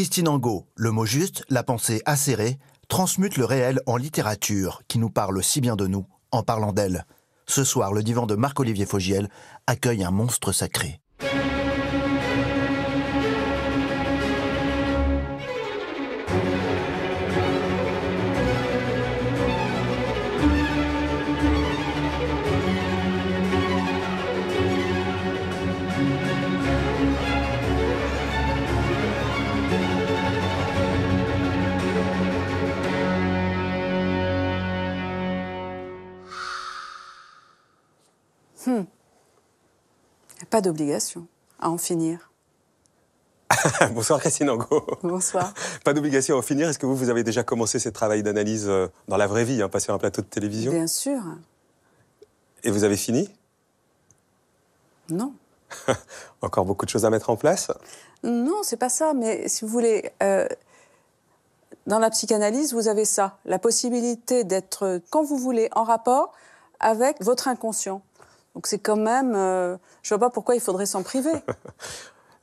Christine Angot, le mot juste, la pensée acérée, transmute le réel en littérature, qui nous parle si bien de nous en parlant d'elle. Ce soir, le divan de Marc-Olivier Fogiel accueille un monstre sacré. pas d'obligation à en finir. Bonsoir Christine Angot. Bonsoir. Pas d'obligation à en finir. Est-ce que vous, vous avez déjà commencé ce travail d'analyse euh, dans la vraie vie, hein, pas sur un plateau de télévision Bien sûr. Et vous avez fini Non. Encore beaucoup de choses à mettre en place Non, c'est pas ça. Mais si vous voulez, euh, dans la psychanalyse, vous avez ça la possibilité d'être, quand vous voulez, en rapport avec votre inconscient. Donc c'est quand même... Euh, je ne vois pas pourquoi il faudrait s'en priver.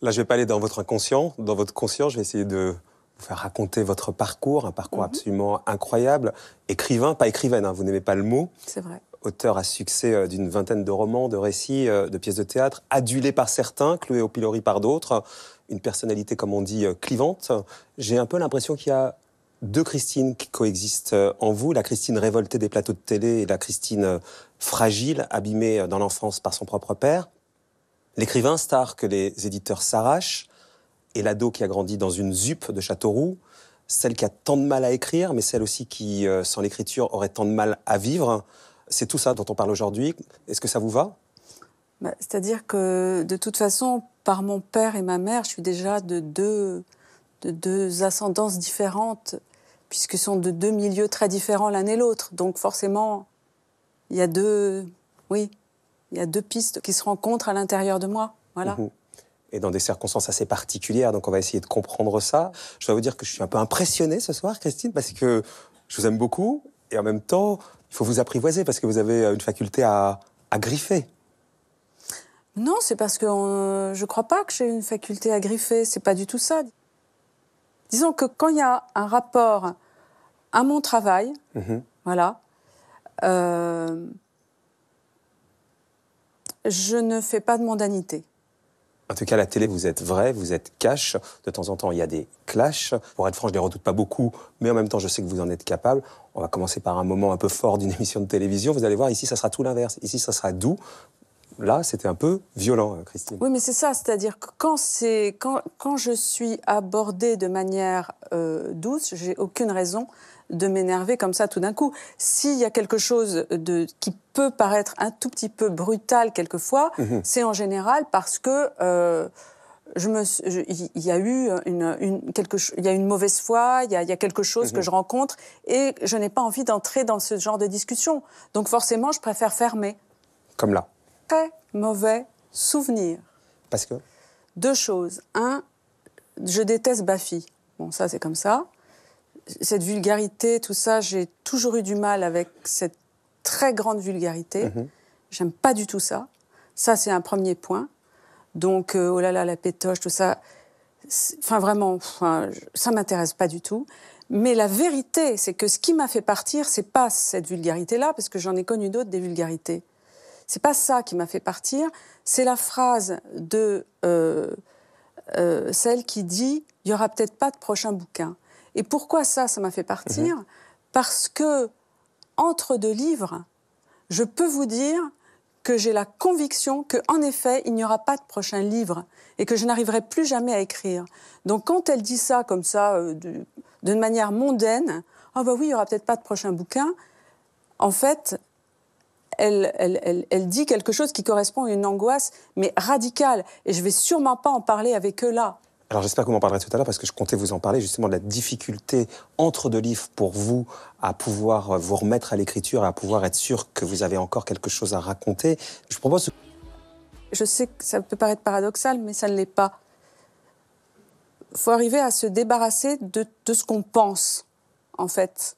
Là, je vais pas aller dans votre inconscient. Dans votre conscient, je vais essayer de vous faire raconter votre parcours, un parcours mhm. absolument incroyable. Écrivain, pas écrivaine, hein, vous n'aimez pas le mot. C'est vrai. Auteur à succès euh, d'une vingtaine de romans, de récits, euh, de pièces de théâtre, adulé par certains, cloué au pilori par d'autres. Une personnalité, comme on dit, clivante. J'ai un peu l'impression qu'il y a deux Christine qui coexistent euh, en vous, la Christine révoltée des plateaux de télé et la Christine euh, fragile, abîmée euh, dans l'enfance par son propre père. L'écrivain star que les éditeurs s'arrachent, et l'ado qui a grandi dans une zuppe de Châteauroux, celle qui a tant de mal à écrire, mais celle aussi qui, sans l'écriture, aurait tant de mal à vivre. C'est tout ça dont on parle aujourd'hui. Est-ce que ça vous va bah, C'est-à-dire que, de toute façon, par mon père et ma mère, je suis déjà de deux, de deux ascendances différentes Puisque sont de deux milieux très différents l'un et l'autre. Donc forcément, il y a deux, oui, il y a deux pistes qui se rencontrent à l'intérieur de moi. Voilà. Mhm. et dans des circonstances assez particulières. Donc, on va essayer de comprendre ça. Je dois vous dire que je suis un peu impressionné ce soir, Christine, parce que je vous aime beaucoup et en même temps, il faut vous apprivoiser parce que vous avez euh, une faculté à, à griffer. Non, c'est parce que euh, je ne crois pas que j'ai une faculté à griffer. C'est pas du tout ça. Disons que quand il y a un rapport à mon travail, mhm. voilà, euh, je ne fais pas de mondanité. En tout cas, la télé, vous êtes vrai, vous êtes cash. De temps en temps, il y a des clashs. Pour être franc, je ne les redoute pas beaucoup, mais en même temps, je sais que vous en êtes capable. On va commencer par un moment un peu fort d'une émission de télévision. Vous allez voir, ici, ça sera tout l'inverse. Ici, ça sera doux là, c'était un peu violent, euh, Christine. Oui, mais c'est ça, c'est-à-dire que quand, quand, quand, je suis abordée de manière euh, douce, j'ai aucune raison de m'énerver comme ça tout d'un coup. S'il y a quelque chose de, qui peut paraître un tout petit peu brutal quelquefois, mhm. c'est en général parce que... Euh, je me, il y a eu une, il une mauvaise foi, il y a, quelque chose que mhm. je rencontre et je n'ai pas envie d'entrer dans ce genre de discussion. Donc forcément, je préfère fermer. Comme là très mauvais souvenir. Parce que Deux choses. Un, je déteste Bafi. Bon, ça, c'est comme ça. Cette vulgarité, tout ça, j'ai toujours eu du mal avec cette très grande vulgarité. Mhm. J'aime pas du tout ça. Ça, c'est un premier point. Donc, euh, oh là là, la pétoche, tout ça. Enfin, vraiment, ça m'intéresse pas du tout. Mais la vérité, c'est que ce qui m'a fait partir, c'est pas cette vulgarité-là, parce que j'en ai connu d'autres des vulgarités. C'est pas ça qui m'a fait partir, c'est la phrase de euh, euh, celle qui dit il y aura peut-être pas de prochain bouquin. Et pourquoi ça, ça m'a fait partir mhm. Parce que entre deux livres, je peux vous dire que j'ai la conviction que, en effet, il n'y aura pas de prochain livre et que je n'arriverai plus jamais à écrire. Donc, quand elle dit ça comme ça, euh, d'une manière mondaine, ah bah oui, il y aura peut-être pas de prochain bouquin. En fait, elle, dit quelque chose qui correspond à une angoisse, mais radicale. Et je vais sûrement pas en parler avec eux là. Alors j'espère que vous m'en parlerez tout à l'heure parce que je comptais vous en parler justement de la difficulté entre deux livres pour vous à pouvoir euh, vous remettre à l'écriture à pouvoir être sûr que vous avez encore quelque chose à raconter. Je propose... Je sais que ça peut paraître paradoxal, mais ça ne l'est pas. Il faut arriver à se débarrasser de ce qu'on pense, en fait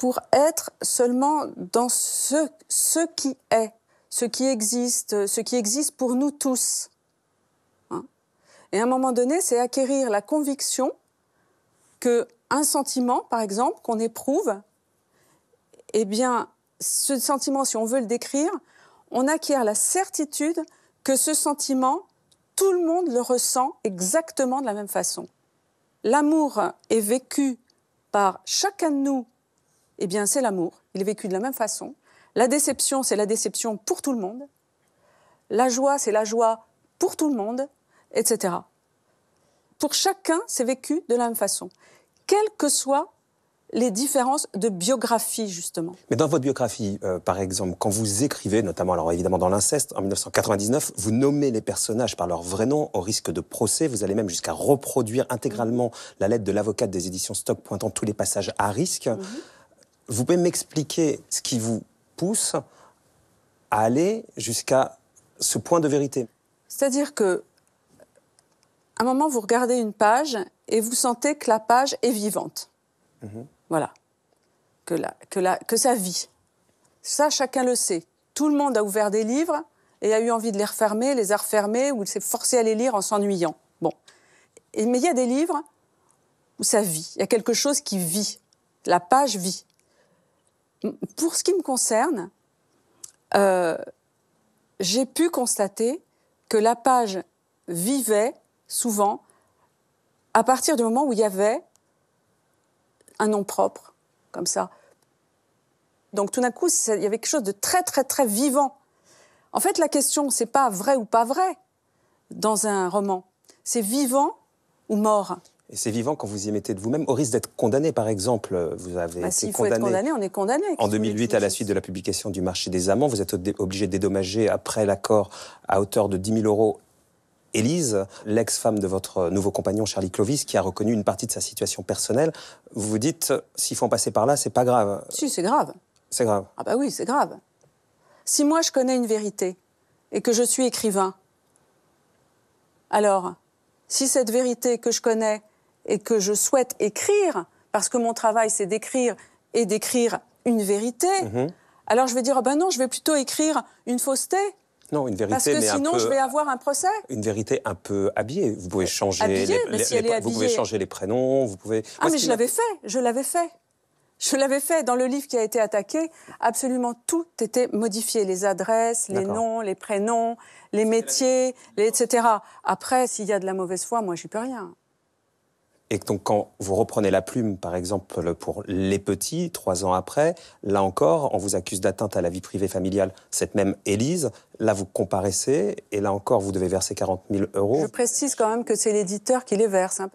pour être seulement dans ce, ce qui est, ce qui existe, ce qui existe pour nous tous. Hein. Et à un moment donné, c'est acquérir la conviction que un sentiment, par exemple, qu'on éprouve, eh bien, ce sentiment, si on veut le décrire, on acquiert la certitude que ce sentiment, tout le monde le ressent exactement de la même façon. L'amour est vécu par chacun de nous eh bien, c'est l'amour. Il est vécu de la même façon. La déception, c'est la déception pour tout le monde. La joie, c'est la joie pour tout le monde, etc. Pour chacun, c'est vécu de la même façon, quelles que soient les différences de biographie, justement. Mais dans votre biographie, euh, par exemple, quand vous écrivez, notamment, alors évidemment dans l'inceste, en 1999, vous nommez les personnages par leur vrai nom au risque de procès. Vous allez même jusqu'à reproduire intégralement mhm. la lettre de l'avocate des éditions Stock pointant tous les passages à risque. Mhm. Vous pouvez m'expliquer ce qui vous pousse à aller jusqu'à ce point de vérité C'est-à-dire que, à un moment, vous regardez une page et vous sentez que la page est vivante. Mhm. Voilà. Que, ça vit. Ça, chacun le sait. Tout le monde a ouvert des livres et a eu envie de les refermer, les a refermés, ou s'est forcé à les lire en s'ennuyant. Bon. Et, mais il y a des livres où ça vit. Il y a quelque chose qui vit. La page vit. Pour ce qui me concerne, euh, j'ai pu constater que la page vivait souvent à partir du moment où il y avait un nom propre, comme ça. Donc tout d'un coup, il y avait quelque chose de très très très vivant. En fait, la question, c'est pas vrai ou pas vrai dans un roman, c'est vivant ou mort. Et c'est vivant quand vous y mettez de vous-même, au risque d'être condamné, par exemple. Vous avez bah, été condamné. Faut être condamné, on est condamné. En 2008, à la suite de la publication du marché des amants, vous êtes obligé de dédommager, après l'accord, à hauteur de 10 000 euros Élise, l'ex-femme de votre nouveau compagnon Charlie Clovis, qui a reconnu une partie de sa situation personnelle, vous vous dites, s'il faut en passer par là, c'est pas grave. Si, c'est grave. C'est grave. Ah bah oui, c'est grave. Si moi je connais une vérité et que je suis écrivain, alors, si cette vérité que je connais, et que je souhaite écrire, parce que mon travail, c'est d'écrire et d'écrire une vérité, mhm. alors je vais dire, ah ben non, je vais plutôt écrire une fausseté. Non, une vérité. Parce que sinon, je vais avoir un procès. Une vérité un peu habillée. Vous pouvez euh, changer, les, vous pouvez changer les prénoms. Vous pouvez. Ah, mais je l'avais fait. Je l'avais fait. Je l'avais fait dans le livre qui a été attaqué. Absolument tout était modifié. Les adresses, les noms, les prénoms, les métiers, etc. Après, s'il y a de la mauvaise foi, moi, je ne peux rien. Et donc, quand vous reprenez la plume, par exemple, pour les petits, trois ans après, là encore, on vous accuse d'atteinte à la vie privée familiale. Cette même Élise, là, vous comparaissez, et là encore, vous devez verser 40 000 euros. Je précise quand même que c'est l'éditeur qui les verse. Hein.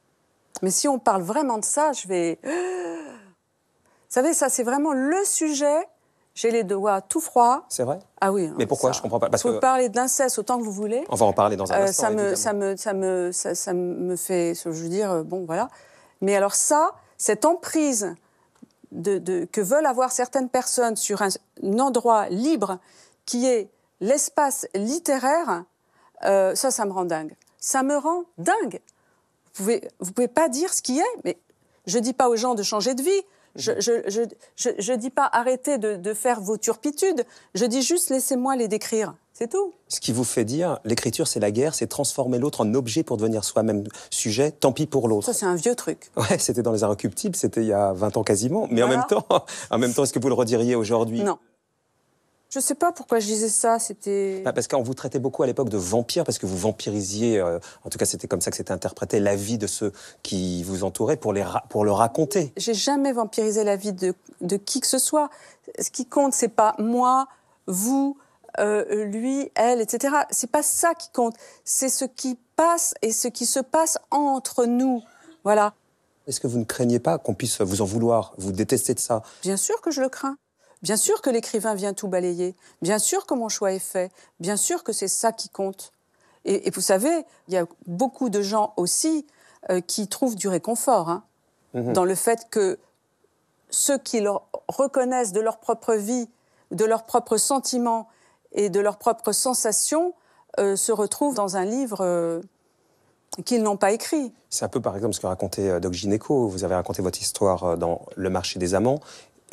Mais si on parle vraiment de ça, je vais... Vous savez, ça, c'est vraiment le sujet j'ai les doigts tout froids. C'est vrai Ah oui. Mais hein, pourquoi Je Je comprends pas. Parce vous que... parler de autant que vous voulez. On va en parler dans un euh, instant. Ça me, ça me, ça me, ça, me fait, je veux dire, euh, bon voilà. Mais alors ça, cette emprise de, que veulent avoir certaines personnes sur un, endroit libre qui est l'espace littéraire, euh, ça, ça me rend dingue. Ça me rend dingue. Vous pouvez, vous pouvez pas dire ce qui est, mais je dis pas aux gens de changer de vie. Je ne dis pas arrêtez de, faire vos turpitudes, je dis juste laissez-moi les décrire. C'est tout. Ce qui vous fait dire, l'écriture c'est la guerre, c'est transformer l'autre en objet pour devenir soi-même sujet, tant pis pour l'autre. Ça c'est un vieux truc. Ouais, c'était dans les inrecuptibles, c'était il y a 20 ans quasiment, mais en même temps, en même temps est-ce que vous le rediriez aujourd'hui Non. Je sais pas pourquoi je disais ça, c'était... Bah, parce qu'on vous traitait beaucoup à l'époque de vampire, parce que vous vampirisiez, euh, en tout cas c'était comme ça que c'était interprété, la vie de ceux qui vous entouraient pour, les pour le raconter. J'ai jamais vampirisé la vie de, qui que ce soit. Ce qui compte, c'est pas moi, vous, euh, lui, elle, etc. C'est pas ça qui compte, c'est ce qui passe et ce qui se passe entre nous. Voilà. Est-ce que vous ne craignez pas qu'on puisse vous en vouloir, vous détester de ça Bien sûr que je le crains. Bien sûr que l'écrivain vient tout balayer, bien sûr que mon choix est fait, bien sûr que c'est ça qui compte. Et, vous savez, il y a beaucoup de gens aussi euh, qui trouvent du réconfort hein, mhm. dans le fait que ceux qui leur reconnaissent de leur propre vie, de leurs propres sentiments et de leurs propres sensations euh, se retrouvent dans un livre euh, qu'ils n'ont pas écrit. C'est un peu par exemple ce que racontait Doc Gineco. Vous avez raconté votre histoire dans Le marché des amants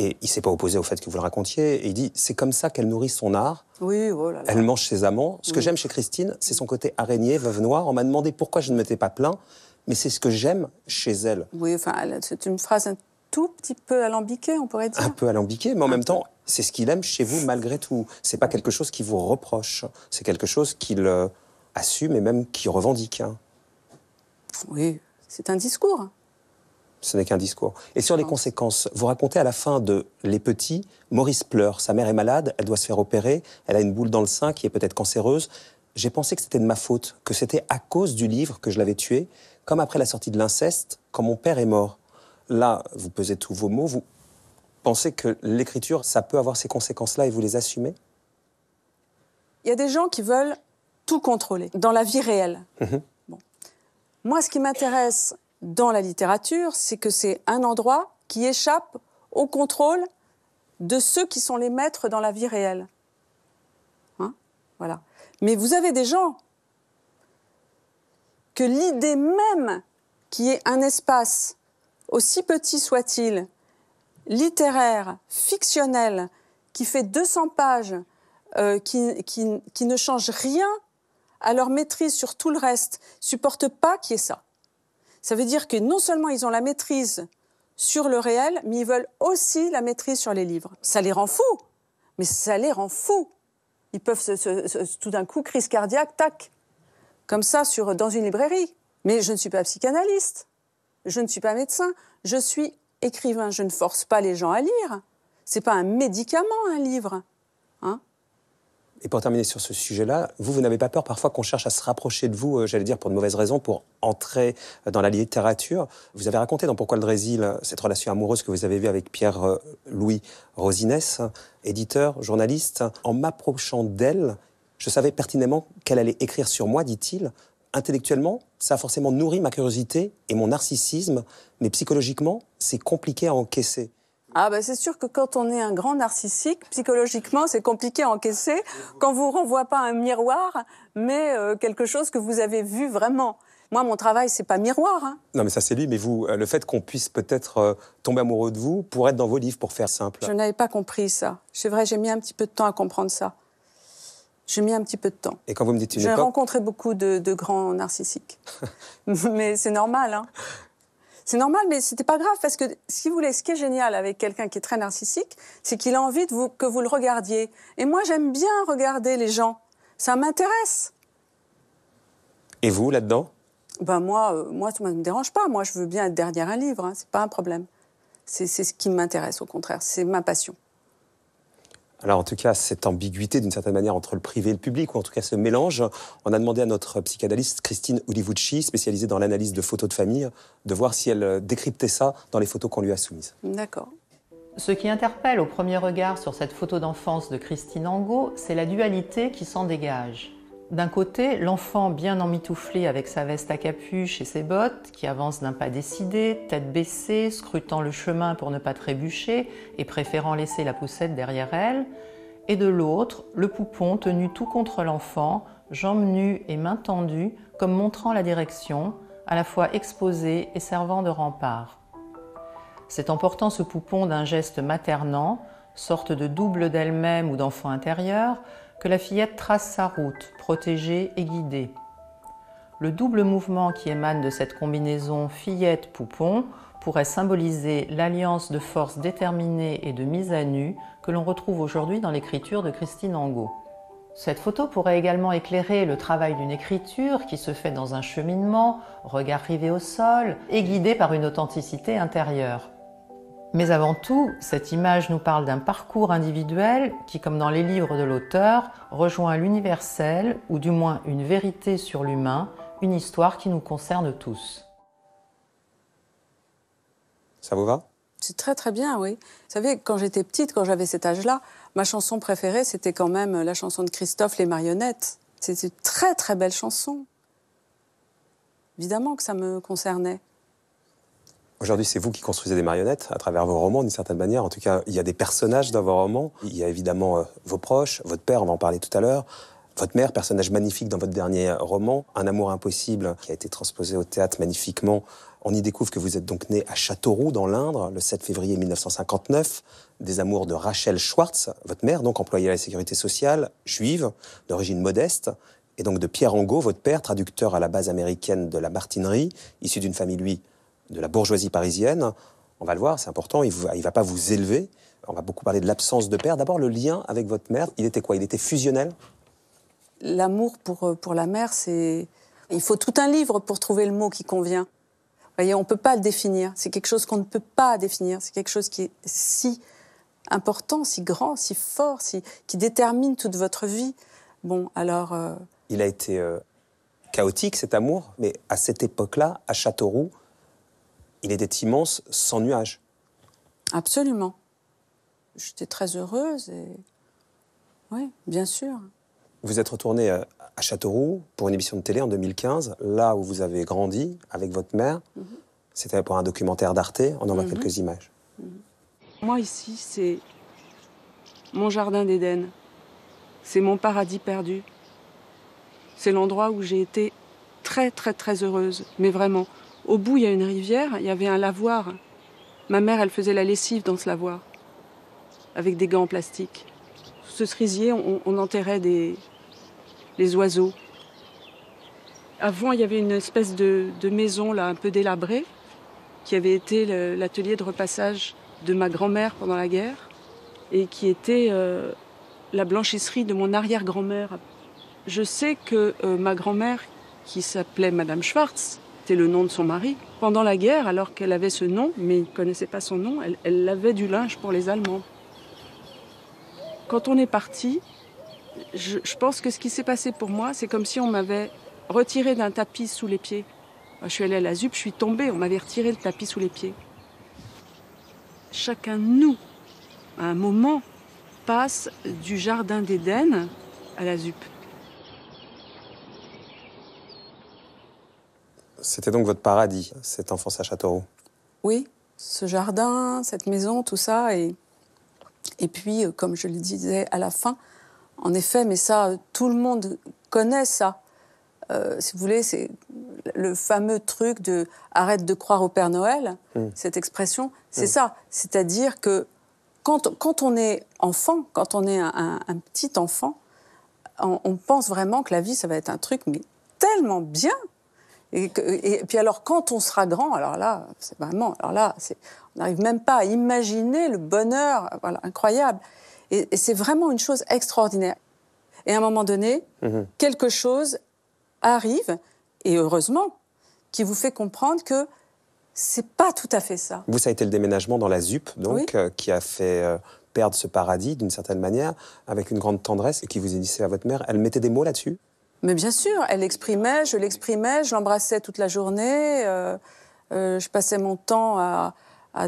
et il s'est pas opposé au fait que vous le racontiez. Et il dit c'est comme ça qu'elle nourrit son art. Oui, voilà. Oh elle mange ses amants. Ce que mm. j'aime chez Christine, c'est son côté araignée, veuve noire. On m'a demandé pourquoi je ne m'étais pas plein. mais c'est ce que j'aime chez elle. Oui, enfin, c'est une phrase un tout petit peu alambiquée, on pourrait dire. Un peu alambiquée, mais en même temps, c'est ce qu'il aime chez vous malgré tout. C'est pas quelque chose qui vous reproche. C'est quelque chose qu'il euh, assume et même qu'il revendique. Hein. Oui, c'est un discours ce n'est qu'un discours. Et sur les conséquences, vous racontez à la fin de Les Petits, Maurice pleure, sa mère est malade, elle doit se faire opérer, elle a une boule dans le sein qui est peut-être cancéreuse. J'ai pensé que c'était de ma faute, que c'était à cause du livre que je l'avais tué, comme après la sortie de l'inceste, quand mon père est mort. Là, vous pesez tous vos mots, vous pensez que l'écriture, ça peut avoir ces conséquences-là et vous les assumez Il y a des gens qui veulent tout contrôler dans la vie réelle. Mhm. Moi, ce qui m'intéresse dans la littérature, c'est que c'est un endroit qui échappe au contrôle de ceux qui sont les maîtres dans la vie réelle. Hein, voilà. Mais vous avez des gens que l'idée même qui est un espace, aussi petit soit-il, littéraire, fictionnel, qui fait 200 pages, euh, qui, qui ne change rien à leur maîtrise sur tout le reste, supporte pas qu'il y ça. Ça veut dire que non seulement ils ont la maîtrise sur le réel, mais ils veulent aussi la maîtrise sur les livres. Ça les rend fous, mais ça les rend fous. Ils peuvent tout d'un coup, crise cardiaque, tac, comme ça sur, dans une librairie. Mais je ne suis pas psychanalyste, je ne suis pas médecin, je suis écrivain, je ne force pas les gens à lire. Ce n'est pas un médicament, un livre. Et pour terminer sur ce sujet-là, vous, vous n'avez pas peur parfois qu'on cherche à se rapprocher de vous, euh, j'allais dire pour de mauvaises raisons, pour entrer euh, dans la littérature. Vous avez raconté dans Pourquoi le Brésil euh, cette relation amoureuse que vous avez vue avec Pierre-Louis Rosines, éditeur, journaliste. En m'approchant d'elle, je savais pertinemment qu'elle allait écrire sur moi, dit-il. Intellectuellement, ça a forcément nourri ma curiosité et mon narcissisme, mais psychologiquement, c'est compliqué à encaisser. Ah ben c'est sûr que quand on est un grand narcissique, psychologiquement c'est compliqué à encaisser quand vous renvoie pas un miroir, mais euh, quelque chose que vous avez vu vraiment. Moi, mon travail, c'est pas miroir. Hein. Non, mais ça, c'est lui. Mais vous, euh, le fait qu'on puisse peut-être euh, tomber amoureux de vous pour être dans vos livres, pour faire simple. Je n'avais pas compris ça. C'est vrai, j'ai mis un petit peu de temps à comprendre ça. J'ai mis un petit peu de temps. Et quand vous me dites une J'ai rencontré beaucoup de, de grands narcissiques. mais c'est normal. Hein. C'est normal, mais c'était pas grave parce que, si vous voulez, ce qui est génial avec quelqu'un qui est très narcissique, c'est qu'il a envie que vous le regardiez. Et moi, j'aime bien regarder les gens. Ça m'intéresse. Et vous, là-dedans Ben moi, euh, moi, ça ne me dérange pas. Moi, je veux bien être derrière un livre. Ce hein. C'est pas un problème. C'est ce qui m'intéresse, au contraire. C'est ma passion. Alors en tout cas, cette ambiguïté d'une certaine manière entre le privé et le public, ou en tout cas ce mélange, on a demandé à notre psychanalyste Christine Ulivucci, spécialisée dans l'analyse de photos de famille, de voir si elle euh, décryptait ça dans les photos qu'on lui a soumises. D'accord. Ce qui interpelle au premier regard sur cette photo d'enfance de Christine Angot, c'est la dualité qui s'en dégage. D'un côté, l'enfant bien emmitouflé avec sa veste à capuche et ses bottes, qui avance d'un pas décidé, tête baissée, scrutant le chemin pour ne pas trébucher et préférant laisser la poussette derrière elle. Et de l'autre, le poupon tenu tout contre l'enfant, jambes nues et main tendues, comme montrant la direction, à la fois exposé et servant de rempart. C'est en portant ce poupon d'un geste maternant, sorte de double d'elle-même ou d'enfant intérieur, que la fillette trace sa route, protégée et guidée. Le double mouvement qui émane de cette combinaison fillette-poupon pourrait symboliser l'alliance de forces déterminées et de mise à nu que l'on retrouve aujourd'hui dans l'écriture de Christine Angot. Cette photo pourrait également éclairer le travail d'une écriture qui se fait dans un cheminement, regard rivé au sol, et guidée par une authenticité intérieure. Mais avant tout, cette image nous parle d'un parcours individuel qui, comme dans les livres de l'auteur, rejoint l'universel, ou du moins une vérité sur l'humain, une histoire qui nous concerne tous. Ça vous va C'est très très bien, oui. Vous savez, quand j'étais petite, quand j'avais cet âge-là, ma chanson préférée, c'était quand même la chanson de Christophe, Les marionnettes. C'était une très très belle chanson. Évidemment que ça me concernait. Aujourd'hui, c'est vous qui construisez des marionnettes à travers vos romans, d'une certaine manière. En tout cas, il y a des personnages dans vos romans. Il y a évidemment euh, vos proches, votre père, on va en parler tout à l'heure. Votre mère, personnage magnifique dans votre dernier roman, Un amour impossible, qui a été transposé au théâtre magnifiquement. On y découvre que vous êtes donc né à Châteauroux, dans l'Indre, le 7 février 1959, des amours de Rachel Schwartz, votre mère, donc employée à la sécurité sociale, juive, d'origine modeste, et donc de Pierre Angot, votre père, traducteur à la base américaine de la martinerie, issu d'une famille, lui, de la bourgeoisie parisienne, on va le voir, c'est important, il ne va pas vous élever. On va beaucoup parler de l'absence de père. D'abord, le lien avec votre mère, il était quoi Il était fusionnel L'amour pour, euh, pour la mère, c'est... Il faut tout un livre pour trouver le mot qui convient. Vous voyez, on ne peut pas le définir. C'est quelque chose qu'on ne peut pas définir. C'est quelque chose qui est si important, si grand, si fort, qui détermine toute votre vie. Bon, alors... Euh, il a été euh, chaotique, cet amour, mais à cette époque-là, à Châteauroux, il était immense, sans nuages. Absolument. J'étais très heureuse et. Oui, bien sûr. Vous êtes retournée euh, à Châteauroux pour une émission de télé en 2015, là où vous avez grandi avec votre mère. Mhm. C'était pour un documentaire d'Arte. On en voit mhm. quelques images. Mhm. Moi, ici, c'est mon jardin d'Éden. C'est mon paradis perdu. C'est l'endroit où j'ai été très, très, très heureuse, mais vraiment au bout, il y a une rivière, il y avait un lavoir. Ma mère, elle faisait la lessive dans ce lavoir, avec des gants en plastique. Sous ce cerisier, on, enterrait des, les oiseaux. Avant, il y avait une espèce de, maison là, un peu délabrée, qui avait été l'atelier de repassage de ma grand-mère pendant la guerre, et qui était euh, la blanchisserie de mon arrière-grand-mère. Je sais que euh, ma grand-mère, qui s'appelait Madame Schwartz, le nom de son mari. Pendant la guerre, alors qu'elle avait ce nom, mais il ne connaissait pas son nom, elle, elle lavait du linge pour les Allemands. Quand on est parti, je, je pense que ce qui s'est passé pour moi, c'est comme si on m'avait retiré d'un tapis sous les pieds. Je suis allée à la ZUP, je suis tombée, on m'avait retiré le tapis sous les pieds. Chacun de nous, à un moment, passe du jardin d'Éden à la ZUP. C'était donc votre paradis, cette enfance à Châteauroux Oui, ce jardin, cette maison, tout ça. Et, et puis, euh, comme je le disais à la fin, en effet, mais ça, tout le monde connaît ça. Euh, si vous voulez, c'est le fameux truc de arrête de croire au Père Noël, mmh. cette expression, c'est mmh. ça. C'est-à-dire que quand, quand, on est enfant, quand on est un, petit enfant, on, on, pense vraiment que la vie, ça va être un truc, mais tellement bien et, puis alors, quand on sera grand, alors là, c'est vraiment, alors là, on n'arrive même pas à imaginer le bonheur, voilà, incroyable. Et, c'est vraiment une chose extraordinaire. Et à un moment donné, mhm. quelque chose arrive, et heureusement, qui vous fait comprendre que c'est pas tout à fait ça. Vous, ça a été le déménagement dans la ZUP, donc, euh, qui a fait euh, perdre ce paradis, d'une certaine manière, avec une grande tendresse, et qui vous c'est à votre mère. Elle mettait des mots là-dessus mais bien sûr, elle l'exprimait, je l'exprimais, je l'embrassais toute la journée. Euh, euh, je passais mon temps à,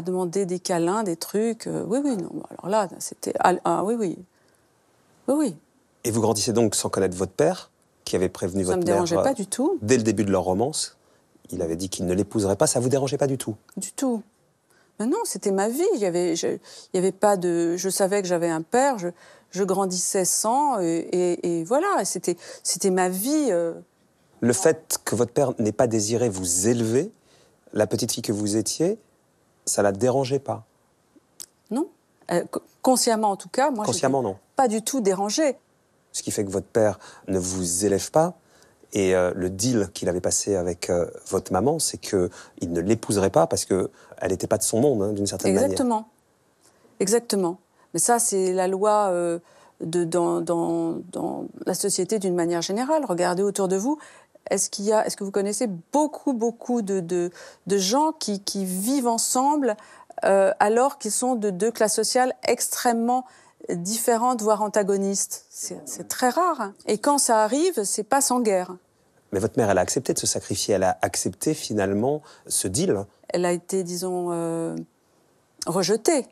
demander des câlins, des trucs. Euh, oui, oui, non. Alors là, c'était. Ah, ah, oui, oui. Oui, oui. Et vous grandissez donc sans connaître votre père, qui avait prévenu votre mère. Ça me dérangeait pas du tout. Dès le début de leur romance, il avait dit qu'il ne l'épouserait pas. Ça vous dérangeait pas du tout Du tout. Mais non, c'était ma vie. Il y avait, je, il avait pas de. Je savais que j'avais un père. Je, je grandissais sans, et, voilà, c'était ma vie. Euh. Le fait que votre père n'ait pas désiré vous élever, la petite fille que vous étiez, ça la dérangeait pas Non. Euh, consciemment, en tout cas, moi, consciemment, non. pas du tout dérangée. Ce qui fait que votre père ne vous élève pas. Et euh, le deal qu'il avait passé avec votre maman, c'est que il ne l'épouserait pas parce qu'elle n'était pas de son monde, hein, d'une certaine manière. Exactement. Exactement. Mais ça, c'est la loi euh, de, dans, la société d'une manière générale. Regardez autour de vous. Est-ce qu'il a, est-ce que vous connaissez beaucoup, beaucoup de, gens qui, vivent ensemble euh, alors qu'ils sont de deux classes sociales extrêmement différentes, voire antagonistes C'est très rare. Hein. Et quand ça arrive, c'est pas sans guerre. Mais votre mère, elle a accepté de se sacrifier, elle a accepté finalement ce deal. Elle a été, disons, euh, rejetée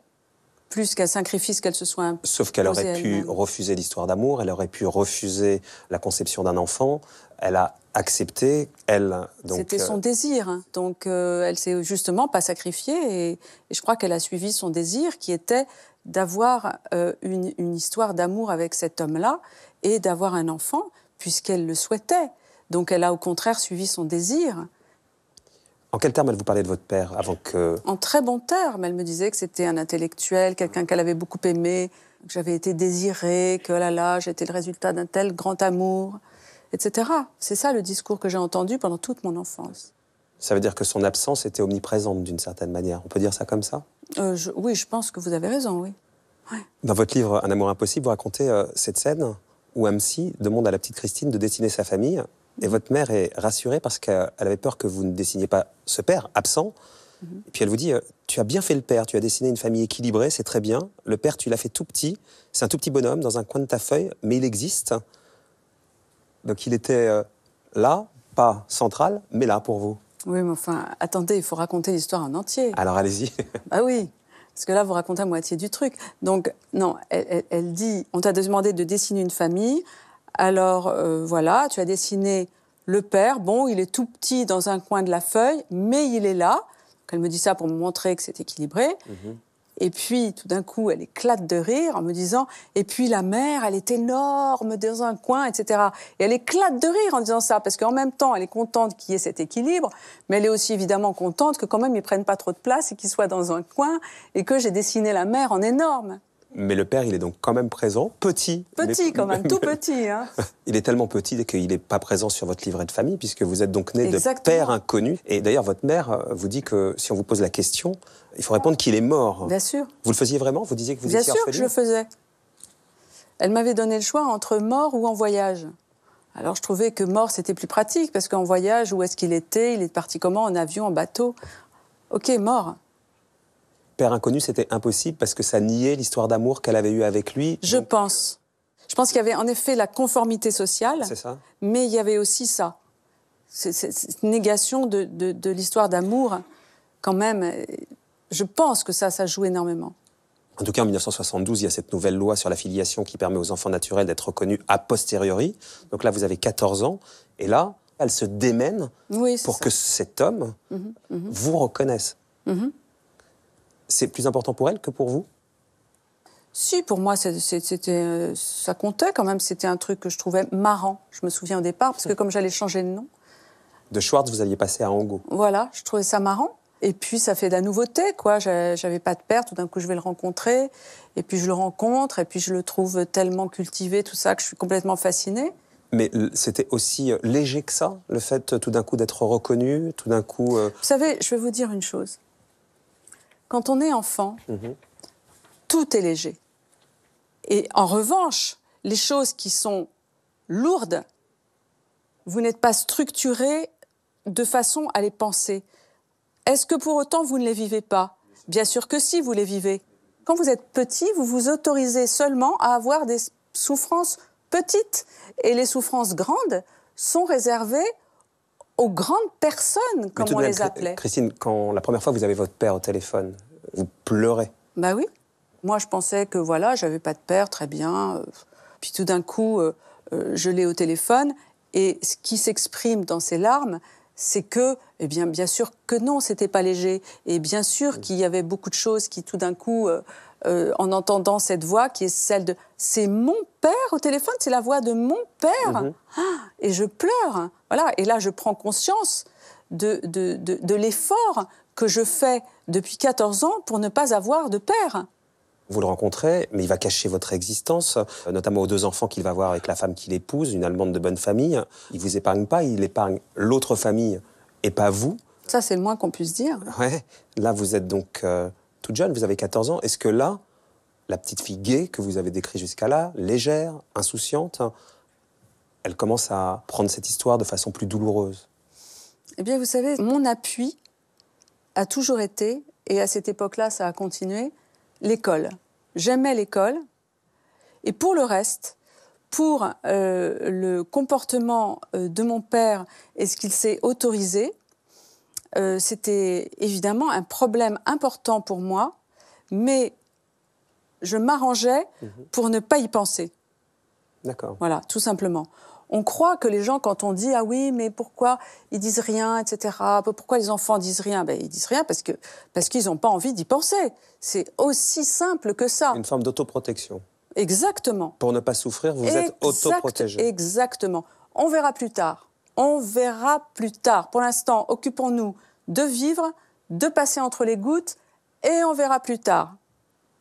plus sacrifice qu'elle se soit Sauf qu'elle aurait pu refuser l'histoire d'amour, elle aurait pu refuser la conception d'un enfant, elle a accepté, elle. C'était son euh, désir, hein. donc euh, elle s'est justement pas sacrifiée et, je crois qu'elle a suivi son désir qui était d'avoir euh, une histoire d'amour avec cet homme-là et d'avoir un enfant puisqu'elle le souhaitait. Donc elle a au contraire suivi son désir en quels termes elle vous parlait de votre père avant que... En très bons termes. Elle me disait que c'était un intellectuel, quelqu'un qu'elle avait beaucoup aimé, que j'avais été désirée, que oh là là, j'étais le résultat d'un tel grand amour, etc. C'est ça le discours que j'ai entendu pendant toute mon enfance. Ça veut dire que son absence était omniprésente d'une certaine manière. On peut dire ça comme ça euh, Oui, je pense que vous avez raison, oui. Dans votre livre Un amour impossible, vous racontez euh, cette scène où Amsi demande à la petite Christine de dessiner sa famille et votre mère est rassurée parce qu'elle avait peur que vous ne dessiniez pas ce père absent. Mhm. Et puis elle vous dit euh, Tu as bien fait le père, tu as dessiné une famille équilibrée, c'est très bien. Le père, tu l'as fait tout petit. C'est un tout petit bonhomme dans un coin de ta feuille, mais il existe. Donc il était euh, là, pas central, mais là pour vous. Oui, mais enfin, attendez, il faut raconter l'histoire en entier. Alors allez-y. ah oui, parce que là, vous racontez à moitié du truc. Donc, non, elle dit, on t'a demandé de dessiner une famille, alors euh, voilà, tu as dessiné le père. Bon, il est tout petit dans un coin de la feuille, mais il est là. elle me dit ça pour me montrer que c'est équilibré. Mhm. Et puis, tout d'un coup, elle éclate de rire en me disant Et puis la mère, elle est énorme dans un coin, etc. Et elle éclate de rire en disant ça, parce qu'en même temps, elle est contente qu'il y ait cet équilibre, mais elle est aussi évidemment contente que quand même, ils prennent pas trop de place et qu'ils soient dans un coin, et que j'ai dessiné la mère en énorme. Mais le père, il est donc quand même présent, petit. Petit quand même, tout petit. Hein. il est tellement petit qu'il n'est pas présent sur votre livret de famille, puisque vous êtes donc né de père inconnu. Et d'ailleurs, votre mère euh, vous dit que si on vous pose la question, il faut répondre qu'il est mort. Bien sûr. Vous le faisiez vraiment Vous disiez que vous Bien sûr que je le faisais. Elle m'avait donné le choix entre mort ou en voyage. Alors je trouvais que mort, c'était plus pratique, parce qu'en voyage, où est-ce qu'il était Il est parti comment En avion, en bateau Ok, mort. Père inconnu, c'était impossible parce que ça niait l'histoire d'amour qu'elle avait eue avec lui. Je pense. Je pense qu'il y avait en effet la conformité sociale, ça. mais il y avait aussi ça, cette négation de, l'histoire d'amour, quand même. Je pense que ça, ça joue énormément. En tout cas, en 1972, il y a cette nouvelle loi sur la filiation qui permet aux enfants naturels d'être reconnus a posteriori. Donc là, vous avez 14 ans, et là, elle se démène pour que cet homme mhm, mhm. vous reconnaisse. Mhm c'est plus important pour elle que pour vous si, pour moi, euh, ça comptait quand même. C'était un truc que je trouvais marrant, je me souviens au départ, parce que comme j'allais changer de nom. De Schwartz, vous alliez passer à Angot. Voilà, je trouvais ça marrant. Et puis, ça fait de la nouveauté, quoi. J'avais pas de père, tout d'un coup, je vais le rencontrer. Et puis, je le rencontre, et puis, je le trouve tellement cultivé, tout ça, que je suis complètement fascinée. Mais c'était aussi euh, léger que ça, le fait euh, tout d'un coup d'être reconnu, tout d'un coup. Vous savez, je vais vous dire une chose. Quand on est enfant, mhm. tout est léger. Et en revanche, les choses qui sont lourdes, vous n'êtes pas structuré de façon à les penser. Est-ce que pour autant vous ne les vivez pas Bien sûr que si, vous les vivez. Quand vous êtes petit, vous vous autorisez seulement à avoir des souffrances petites et les souffrances grandes sont réservées aux grandes personnes, comme on les appelait. Christine, quand la première fois vous avez votre père au téléphone, vous pleurez. Bah oui. Moi, je pensais que voilà, j'avais pas de père, très bien. Puis tout d'un coup, euh, euh, je l'ai au téléphone et ce qui s'exprime dans ses larmes, c'est que, eh bien, bien sûr que non, c'était pas léger. Et bien sûr mmh. qu'il y avait beaucoup de choses qui tout d'un coup euh, euh, en entendant cette voix qui est celle de c'est mon père au téléphone, c'est la voix de mon père. Mhm. Ah, et je pleure. Voilà. Et là, je prends conscience de, de, l'effort que je fais depuis 14 ans pour ne pas avoir de père. Vous le rencontrez, mais il va cacher votre existence, euh, notamment aux deux enfants qu'il va avoir avec la femme qu'il épouse, une Allemande de bonne famille. Il vous épargne pas, il épargne l'autre famille et pas vous. Ça, c'est le moins qu'on puisse dire. Ouais. Là, vous êtes donc euh, toute jeune, vous avez 14 ans, est-ce que là, la petite fille gay que vous avez décrite jusqu'à là, légère, insouciante, elle commence à prendre cette histoire de façon plus douloureuse Eh bien, vous savez, mon appui a toujours été, et à cette époque-là, ça a continué, l'école. J'aimais l'école. Et pour le reste, pour euh, le comportement euh, de mon père et ce qu'il s'est autorisé, euh, c'était évidemment un problème important pour moi, mais je m'arrangeais mhm. pour ne pas y penser. D'accord. Voilà, tout simplement. On croit que les gens, quand on dit ah oui, mais pourquoi ils disent rien, etc. Pourquoi les enfants disent rien Ben ils disent rien parce que parce qu'ils n'ont pas envie d'y penser. C'est aussi simple que ça. Une forme d'autoprotection. Exactement. Pour ne pas souffrir, vous êtes autoprotégé. Exactement. On verra plus tard on verra plus tard. Pour l'instant, occupons-nous de vivre, de passer entre les gouttes, et on verra plus tard.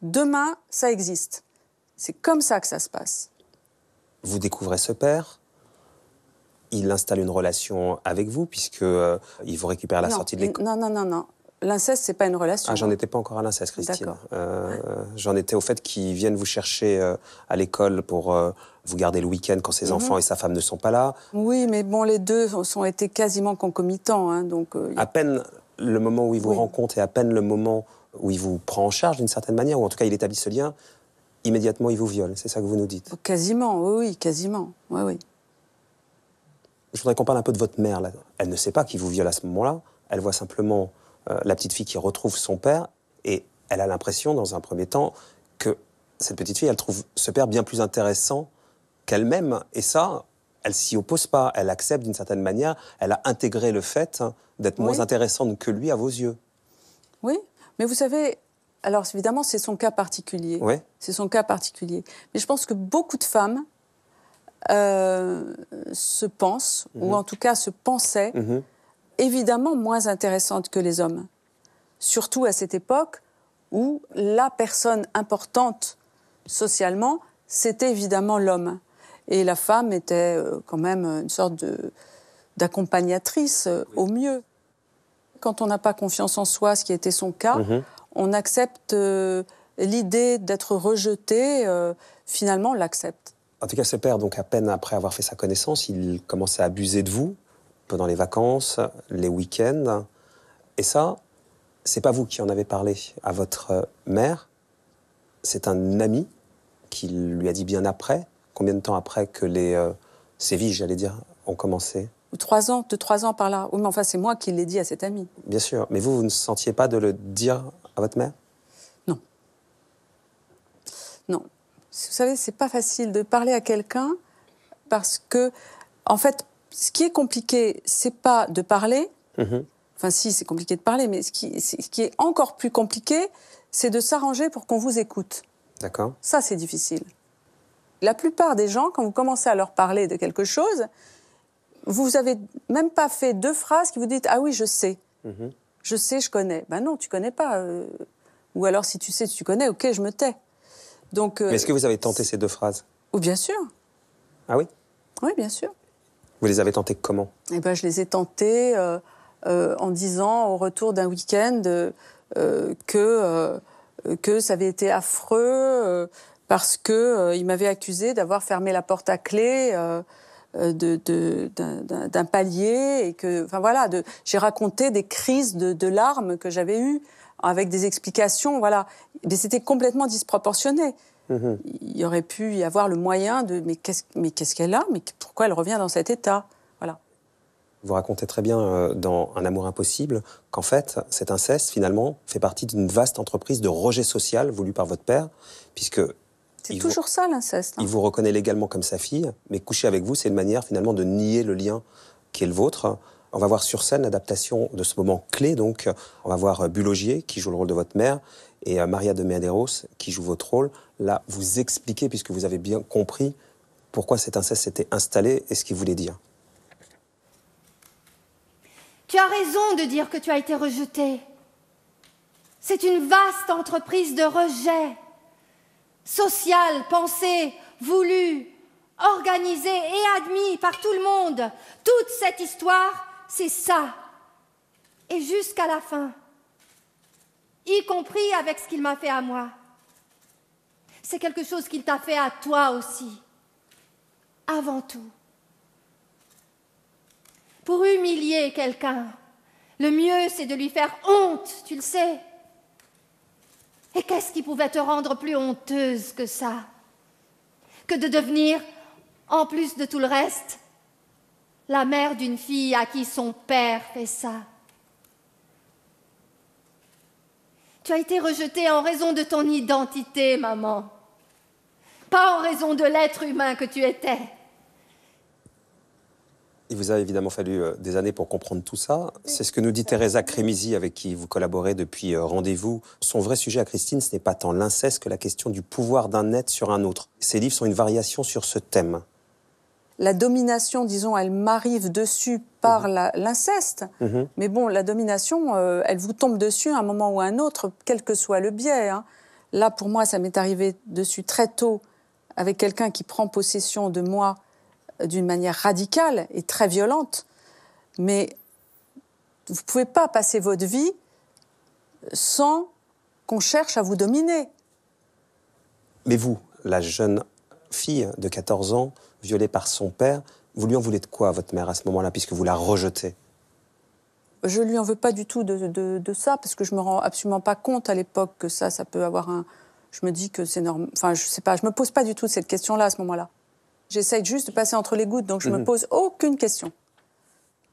Demain, ça existe. C'est comme ça que ça se passe. Vous découvrez ce père, il installe une relation avec vous puisque euh, il vous récupère la sortie de l'école. Non, non, non, non. L'inceste, c'est pas une relation. Ah, j'en hein. étais pas encore à l'inceste, Christine. Euh, j'en étais au fait qu'ils viennent vous chercher euh, à l'école pour euh, vous garder le week-end quand ses mhm. enfants et sa femme ne sont pas là. Oui, mais bon, les deux sont été quasiment concomitants, hein, donc. À peine le moment où il vous rencontre et à peine le moment où il vous prend en charge d'une certaine manière, ou en tout cas il établit ce lien, immédiatement il vous viole. C'est ça que vous nous dites. Oh, quasiment, oui, oui quasiment, oui, oui. Je voudrais qu'on parle un peu de votre mère. Elle ne sait pas qu'il vous viole à ce moment-là. Elle voit simplement euh, la petite fille qui retrouve son père et elle a l'impression, dans un premier temps, que cette petite fille, elle trouve ce père bien plus intéressant qu'elle-même. Et ça, elle s'y oppose pas. Elle accepte d'une certaine manière. Elle a intégré le fait d'être moins intéressante que lui à vos yeux. Oui, mais vous savez, alors évidemment, c'est son cas particulier. Oui. C'est son cas particulier. Mais je pense que beaucoup de femmes euh, se pensent, ou mhm. en tout cas se pensaient, mhm évidemment moins intéressante que les hommes. Surtout à cette époque où la personne importante socialement, c'était évidemment l'homme. Et la femme était euh, quand même une sorte d'accompagnatrice euh, au mieux. Quand on n'a pas confiance en soi, ce qui était son cas, mhm. on accepte euh, l'idée d'être rejeté, finalement on l'accepte. En tout cas, ce père, donc à peine après avoir fait sa connaissance, il commence à abuser de vous, pendant les vacances, les week-ends. Et ça, c'est pas vous qui en avez parlé à votre mère, c'est un ami qui lui a dit bien après, combien de temps après que les euh, j'allais dire, ont commencé Trois ans, deux, trois ans par là. Oui, mais enfin, c'est moi qui l'ai dit à cet ami. Bien sûr, mais vous, vous ne sentiez pas de le dire à votre mère Non. Non. Vous savez, c'est pas facile de parler à quelqu'un parce que, en fait, ce qui est compliqué, c'est pas de parler. Mhm. Enfin, si, c'est compliqué de parler, mais ce qui, est encore plus compliqué, c'est de s'arranger pour qu'on vous écoute. D'accord. Ça, c'est difficile. La plupart des gens, quand vous commencez à leur parler de quelque chose, vous avez même pas fait deux phrases qui vous disent « Ah oui, je sais. Mhm. Je sais, je connais. Ben non, tu connais pas. Euh. Ou alors, si tu sais, tu connais, ok, je me tais. Donc, euh, Mais est-ce que vous avez tenté ces deux phrases Ou oh, bien sûr. Ah oui Oui, bien sûr. Vous les avez tentés comment eh ben, Je les ai tentés euh, euh, en disant au retour d'un week-end euh, que, que ça avait été affreux parce que il m'avait accusé d'avoir fermé la porte à clé. de, d'un, palier et que enfin voilà j'ai raconté des crises de, larmes que j'avais eues avec des explications voilà mais c'était complètement disproportionné il Il aurait pu y avoir le moyen de mais qu'est-ce qu'elle a Mais pourquoi elle revient dans cet état Voilà. Vous racontez très bien euh, dans Un amour impossible qu'en fait, cet inceste, finalement, fait partie d'une vaste entreprise de rejet social voulue par votre père, puisque. C'est toujours ça l'inceste. Hein. Il vous reconnaît légalement comme sa fille, mais coucher avec vous, c'est une manière finalement de nier le lien qui est le vôtre. On va voir sur scène l'adaptation de ce moment clé, donc on va voir euh, Bulogier qui joue le rôle de votre mère et à Maria de Medeiros, qui joue votre rôle, là, vous expliquez, puisque vous avez bien compris pourquoi cet inceste s'était installé et ce qu'il voulait dire. Tu as raison de dire que tu as été rejetée. C'est une vaste entreprise de rejet social, pensée, voulue, organisée et admise par tout le monde. Toute cette histoire, c'est ça. Et jusqu'à la fin y compris avec ce qu'il m'a fait à moi. C'est quelque chose qu'il t'a fait à toi aussi, avant tout. Pour humilier quelqu'un, le mieux c'est de lui faire honte, tu le sais. Et qu'est-ce qui pouvait te rendre plus honteuse que ça Que de devenir, en plus de tout le reste, la mère d'une fille à qui son père fait ça. Tu as été rejetée en raison de ton identité, maman. Pas en raison de l'être humain que tu étais. Il vous a évidemment fallu euh, des années pour comprendre tout ça. C'est ce que nous dit Teresa Crémisi, avec qui vous collaborez depuis euh, Rendez-vous. Son vrai sujet à Christine, ce n'est pas tant l'inceste que la question du pouvoir d'un être sur un autre. Ses livres sont une variation sur ce thème la domination, disons, elle m'arrive dessus par mhm. l'inceste. Mhm. Mais bon, la domination, euh, elle vous tombe dessus à un moment ou à un autre, quel que soit le biais. Hein. Là, pour moi, ça m'est arrivé dessus très tôt avec quelqu'un qui prend possession de moi euh, d'une manière radicale et très violente. Mais vous ne pouvez pas passer votre vie sans qu'on cherche à vous dominer. Mais vous, la jeune fille de 14 ans, violée par son père, vous lui en voulez de quoi, votre mère, à ce moment-là, puisque vous la rejetez Je lui en veux pas du tout de, ça, parce que je me rends absolument pas compte à l'époque que ça, ça peut avoir un. Je me dis que c'est normal. Enfin, je sais pas, je me pose pas du tout cette question-là à ce moment-là. J'essaye juste de passer entre les gouttes, donc je ne me mhm. pose aucune question.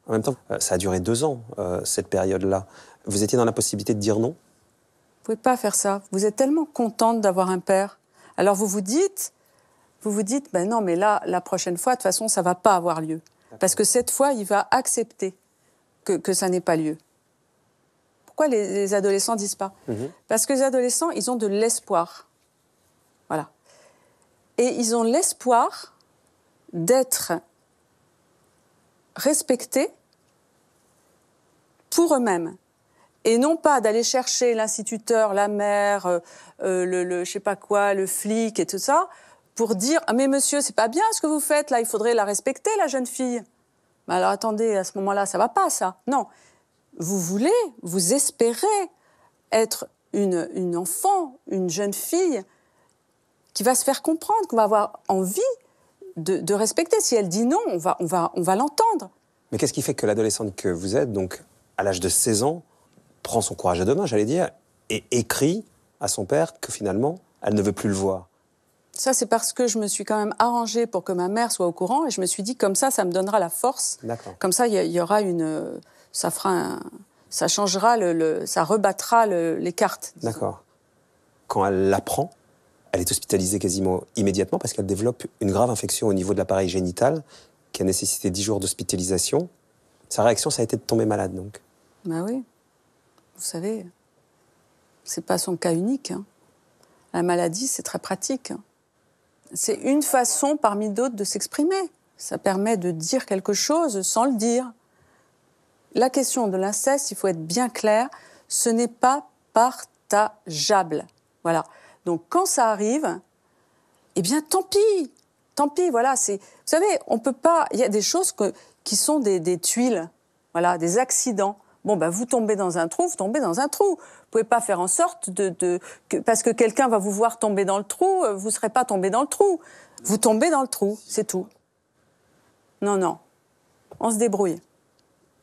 En même temps, euh, ça a duré deux ans, euh, cette période-là. Vous étiez dans la possibilité de dire non Vous pouvez pas faire ça. Vous êtes tellement contente d'avoir un père. Alors vous vous dites, vous vous dites, ben non, mais là, la prochaine fois, de toute façon, ça va pas avoir lieu. Parce que cette fois, il va accepter que, ça n'ait pas lieu. Pourquoi les, adolescents adolescents disent pas mhm. Parce que les adolescents, ils ont de l'espoir. Voilà. Et ils ont l'espoir d'être respectés pour eux-mêmes et non pas d'aller chercher l'instituteur, la mère, euh, euh, le, le je sais pas quoi, le flic et tout ça pour dire ah, mais monsieur c'est pas bien ce que vous faites là il faudrait la respecter la jeune fille. Mais alors attendez à ce moment-là ça va pas ça. Non, vous voulez, vous espérez être une, une enfant, une jeune fille qui va se faire comprendre, qu'on va avoir envie de, de, respecter. Si elle dit non, on va, on va, on va l'entendre. Mais qu'est-ce qui fait que l'adolescente que vous êtes, donc à l'âge de 16 ans, prend son courage à deux mains, j'allais dire, et écrit à son père que finalement, elle ne veut plus le voir ça, c'est parce que je me suis quand même arrangée pour que ma mère soit au courant et je me suis dit, comme ça, ça me donnera la force. Comme ça, il y, aura une. Ça fera Ça changera, ça rebattra les cartes. D'accord. Quand elle l'apprend, elle est hospitalisée quasiment immédiatement parce qu'elle développe une grave infection au niveau de l'appareil génital qui a nécessité 10 jours d'hospitalisation. Sa réaction, ça a été de tomber malade, donc. Bah oui. Vous savez, c'est pas son cas unique. Hein. La maladie, c'est très pratique. Hein. C'est une façon parmi d'autres de s'exprimer. Ça permet de dire quelque chose sans le dire. La question de l'inceste, il faut être bien clair, ce n'est pas partageable. Voilà. Donc quand ça arrive, eh bien tant pis, tant pis, voilà. Vous savez, on peut pas. Il y a des choses qui sont des, des tuiles, voilà, des accidents. Bon, ben vous tombez dans un trou, vous tombez dans un trou. Vous pouvez pas faire en sorte de, parce que quelqu'un va vous voir tomber dans le trou, euh, vous serez pas tombé dans le trou. Vous tombez dans le trou, c'est tout. Non, non. On se débrouille.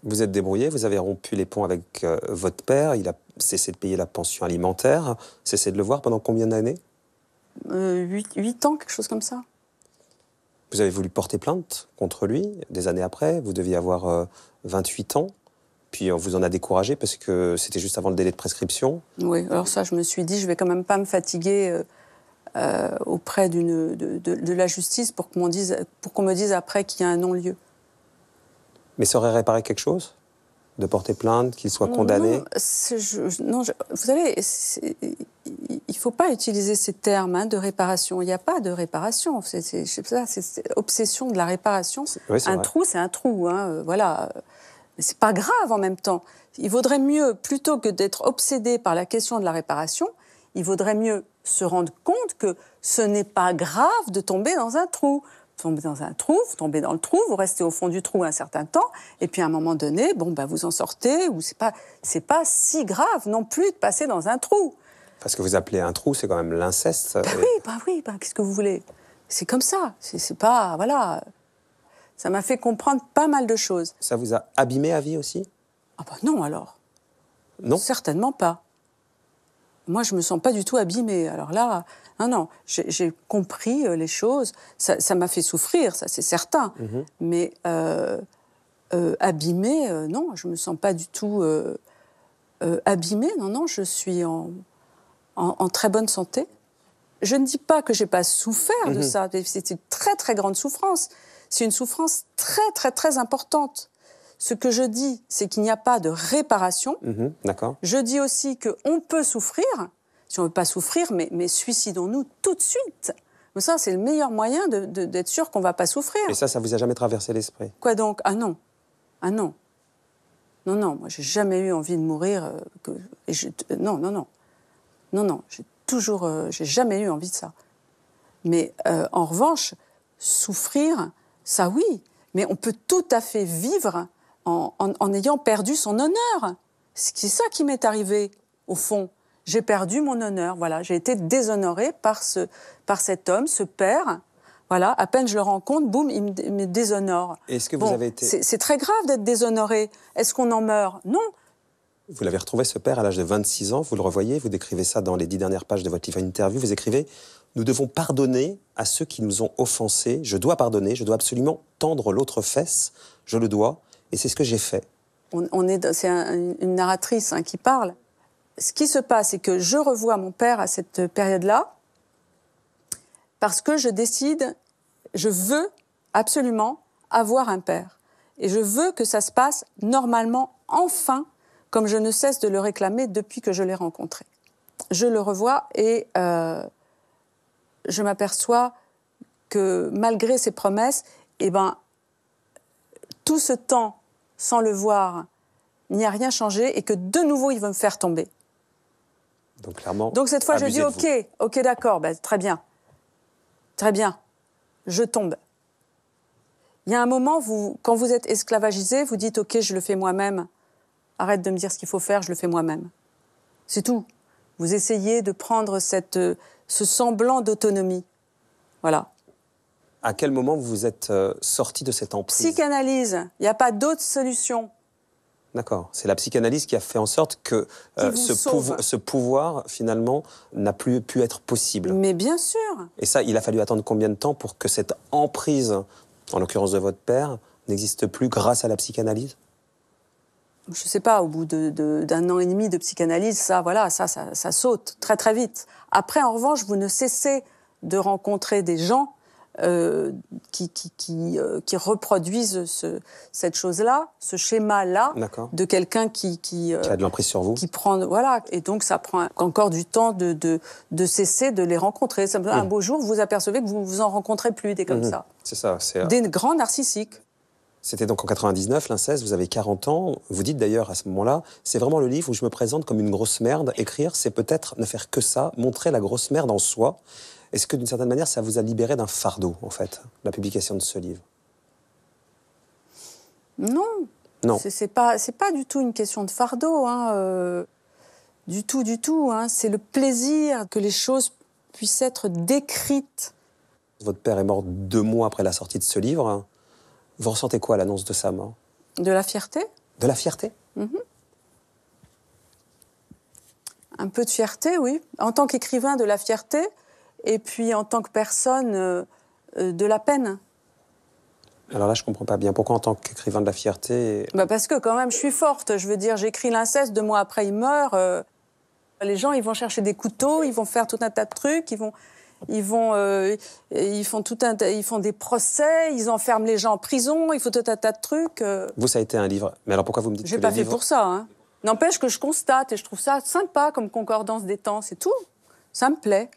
Vous êtes débrouillé, vous avez rompu les ponts avec euh, votre père, il a cessé de payer la pension alimentaire, cessé de le voir pendant combien d'années euh, 8, ans, quelque chose comme ça. Vous avez voulu porter plainte contre lui des années après, vous deviez avoir 28 euh, ans. Puis on euh, vous en a découragé parce que c'était juste avant le délai de prescription. Oui, alors ça, je me suis dit, je vais quand même pas me fatiguer euh, euh, auprès de, la justice pour qu'on me dise, après qu'il y a un non-lieu. Mais ça aurait réparé quelque chose de porter plainte, qu'il soit condamné Non, vous savez, il ne faut pas utiliser ces termes hein, de réparation. Il n'y a pas de réparation. C'est obsession de la réparation. un trou, c'est un trou. Hein, voilà. Mais c'est pas grave en même temps. Il vaudrait mieux, plutôt que d'être obsédé par la question de la réparation, il vaudrait mieux se rendre compte que ce n'est pas grave de tomber dans un trou. Vous tombez dans un trou, vous tombez dans le trou, vous restez au fond du trou un certain temps, et puis à un moment donné, bon, bah, vous en sortez, ou c'est pas, c'est pas si grave non plus de passer dans un trou. Parce que vous appelez un trou, c'est quand même l'inceste. Bah oui, bah oui, bah, qu'est-ce que vous voulez C'est comme ça. C'est, pas, voilà. Ça m'a fait comprendre pas mal de choses. Ça vous a abîmé à vie aussi Ah bah non alors. Non Certainement pas. Moi, je me sens pas du tout abîmée. Alors là, non, non, j'ai compris euh, les choses. Ça m'a fait souffrir, ça c'est certain. Mhm. Mais euh, euh abîmée, euh, non, je me sens pas du tout abîmée. Non, non, je suis en, très bonne santé je ne dis pas que j'ai pas souffert de mhm. ça. C'était une très très grande souffrance c'est une souffrance très très très importante. Ce que je dis, c'est qu'il n'y a pas de réparation. Mhm, d'accord. Je dis aussi qu'on peut souffrir, si on ne veut pas souffrir, mais, mais suicidons-nous tout de suite. Mais ça, c'est le meilleur moyen de, d'être sûr qu'on ne va pas souffrir. Et ça, ça vous a jamais traversé l'esprit Quoi donc Ah non. Ah non. Non, non, moi, j'ai jamais eu envie de mourir. Euh, que, et je, euh, non, non, non. Non, non, j'ai toujours. Euh, j'ai jamais eu envie de ça. Mais en revanche, souffrir, ça oui, mais on peut tout à fait vivre en, ayant perdu son honneur. C'est ça qui m'est arrivé, au fond. J'ai perdu mon honneur, voilà. J'ai été déshonorée par, ce, par cet homme, ce père, voilà, à peine je le rencontre, boum, il me, déshonore. est que vous avez C'est très grave d'être déshonoré. Est-ce qu'on en meurt Non. Vous l'avez retrouvé, ce père, à l'âge de 26 ans. Vous le revoyez, vous décrivez ça dans les dix dernières pages de votre livre Interview. Vous écrivez nous devons pardonner à ceux qui nous ont offensés. Je dois pardonner, je dois absolument tendre l'autre fesse, je le dois, et c'est ce que j'ai fait. On, est, c'est une narratrice hein, qui parle. Ce qui se passe, c'est que je revois mon père à cette période-là, parce que je décide, je veux absolument avoir un père. Et je veux que ça se passe normalement, enfin, comme je ne cesse de le réclamer depuis que je l'ai rencontré. Je le revois et euh, je m'aperçois que malgré ses promesses, eh ben, tout ce temps sans le voir il n'y a rien changé et que de nouveau il veut me faire tomber. Donc clairement. Donc cette fois je dis ok, ok d'accord, ben, très bien, très bien, je tombe. Il y a un moment, vous, quand vous êtes esclavagisé, vous dites ok, je le fais moi-même. Arrête de me dire ce qu'il faut faire, je le fais moi-même. C'est tout. Vous essayez de prendre cette euh, ce semblant d'autonomie. Voilà. À quel moment vous vous êtes euh, sorti de cette emprise Psychanalyse. Il n'y a pas d'autre solution. D'accord. C'est la psychanalyse qui a fait en sorte que euh, ce, ce, pouvoir, finalement, n'a plus pu être possible. Mais bien sûr. Et ça, il a fallu attendre combien de temps pour que cette emprise, en l'occurrence de votre père, n'existe plus grâce à la psychanalyse je ne sais pas, au bout d'un an et demi de psychanalyse, ça, voilà, ça, ça, saute très très vite. Après, en revanche, vous ne cessez de rencontrer des gens euh, qui, qui, euh, qui, reproduisent ce, cette chose-là, ce schéma-là, de quelqu'un qui euh, qui, a de l'emprise sur vous, prend voilà, et donc ça prend encore du temps de, de, cesser de les rencontrer. Un mmh. beau jour, vous apercevez que vous ne vous en rencontrez plus des comme mmh. ça. C'est ça, c'est des grands narcissiques. C'était donc en 99, l'inceste, vous avez 40 ans. Vous dites d'ailleurs à ce moment-là, c'est vraiment le livre où je me présente comme une grosse merde. Écrire, c'est peut-être ne faire que ça, montrer la grosse merde en soi. Est-ce que d'une certaine manière, ça vous a libéré d'un fardeau, en fait, la publication de ce livre Non. Non. C'est pas, pas du tout une question de fardeau. Hein, euh, du tout, du tout. Hein. c'est le plaisir que les choses puissent être décrites. Votre père est mort deux mois après la sortie de ce livre. Hein. Vous ressentez quoi l'annonce de sa mort De la fierté. De la fierté mhm. Un peu de fierté, oui. En tant qu'écrivain, de la fierté, et puis en tant que personne, euh, euh, de la peine. Alors là, je comprends pas bien. Pourquoi en tant qu'écrivain de la fierté bah, Parce que quand même, je suis forte. Je veux dire, j'écris l'inceste, deux mois après, il meurt. Euh, les gens, ils vont chercher des couteaux, ils vont faire tout un tas de trucs, ils vont... Euh, ils font ils font des procès, ils enferment les gens en prison, il font tout un tas de trucs. Euh. Vous, ça a été un livre. Mais alors pourquoi vous me dites que n'ai pas fait pour ça. Hein. N'empêche que je constate et je trouve ça sympa comme concordance des temps, c'est tout. Ça me plaît.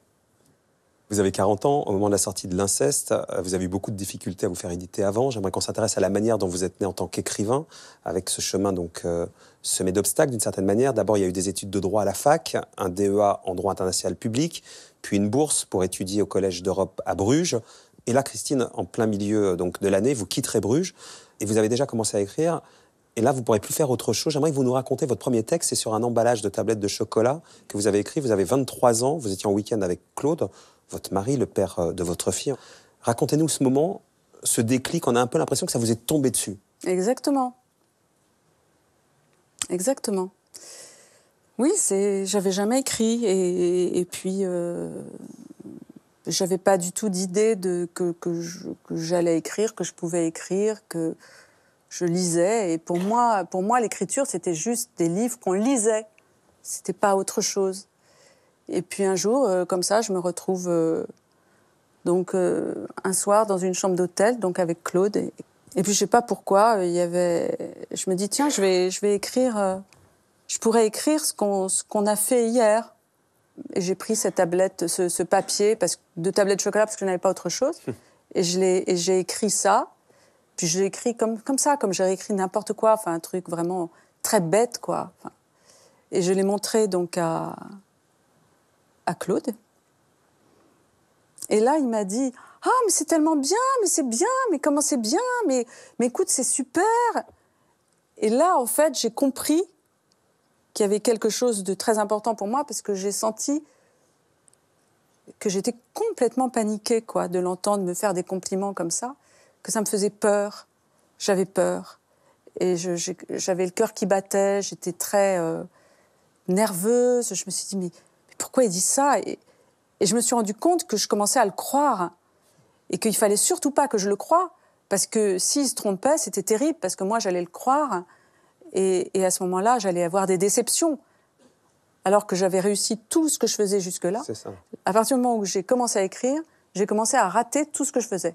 Vous avez 40 ans, au moment de la sortie de l'inceste, euh, vous avez eu beaucoup de difficultés à vous faire éditer avant. J'aimerais qu'on s'intéresse à la manière dont vous êtes né en tant qu'écrivain, avec ce chemin donc euh, semé d'obstacles d'une certaine manière. D'abord, il y a eu des études de droit à la fac, un DEA en droit international public, puis une bourse pour étudier au Collège d'Europe à Bruges. Et là, Christine, en plein milieu euh, donc de l'année, vous quitterez Bruges et vous avez déjà commencé à écrire. Et là, vous ne pourrez plus faire autre chose. J'aimerais que vous nous racontiez votre premier texte. C'est sur un emballage de tablettes de chocolat que vous avez écrit. Vous avez 23 ans. Vous étiez en week-end avec Claude votre mari, le père euh, de votre fille. Racontez-nous ce moment, ce déclic, on a un peu l'impression que ça vous est tombé dessus. Exactement. Exactement. Oui, c'est, j'avais jamais écrit et, puis euh, j'avais pas du tout d'idée que, que j'allais écrire, que je pouvais écrire, que je lisais. Et pour moi, pour moi, l'écriture c'était juste des livres qu'on lisait. C'était pas autre chose. Et puis un jour, euh, comme ça, je me retrouve euh, donc euh, un soir dans une chambre d'hôtel, donc avec Claude. Et, puis je sais pas pourquoi, il y avait. Je me dis tiens, je vais, je vais écrire. je pourrais écrire ce qu'on, ce qu'on a fait hier. Et j'ai pris cette tablette, ce, papier, parce de tablette de chocolat parce que je n'avais pas autre chose. Et je l'ai, j'ai écrit ça. Puis je l'ai écrit comme, comme ça, comme j'aurais écrit n'importe quoi, enfin un truc vraiment très bête quoi. et je l'ai montré donc à à Claude. Et là, il m'a dit Ah, mais c'est tellement bien, mais c'est bien, mais comment c'est bien, mais, mais écoute, c'est super. Et là, en fait, j'ai compris qu'il y avait quelque chose de très important pour moi parce que j'ai senti que j'étais complètement paniquée quoi, de l'entendre me faire des compliments comme ça, que ça me faisait peur. J'avais peur. Et j'avais le cœur qui battait, j'étais très euh, nerveuse. Je me suis dit, mais pourquoi il dit ça et, je me suis rendu compte que je commençais à le croire et qu'il fallait surtout pas que je le croie parce que s'il se trompait, c'était terrible parce que moi j'allais le croire et, à ce moment-là, j'allais avoir des déceptions alors que j'avais réussi tout ce que je faisais jusque-là. À partir du moment où j'ai commencé à écrire, j'ai commencé à rater tout ce que je faisais.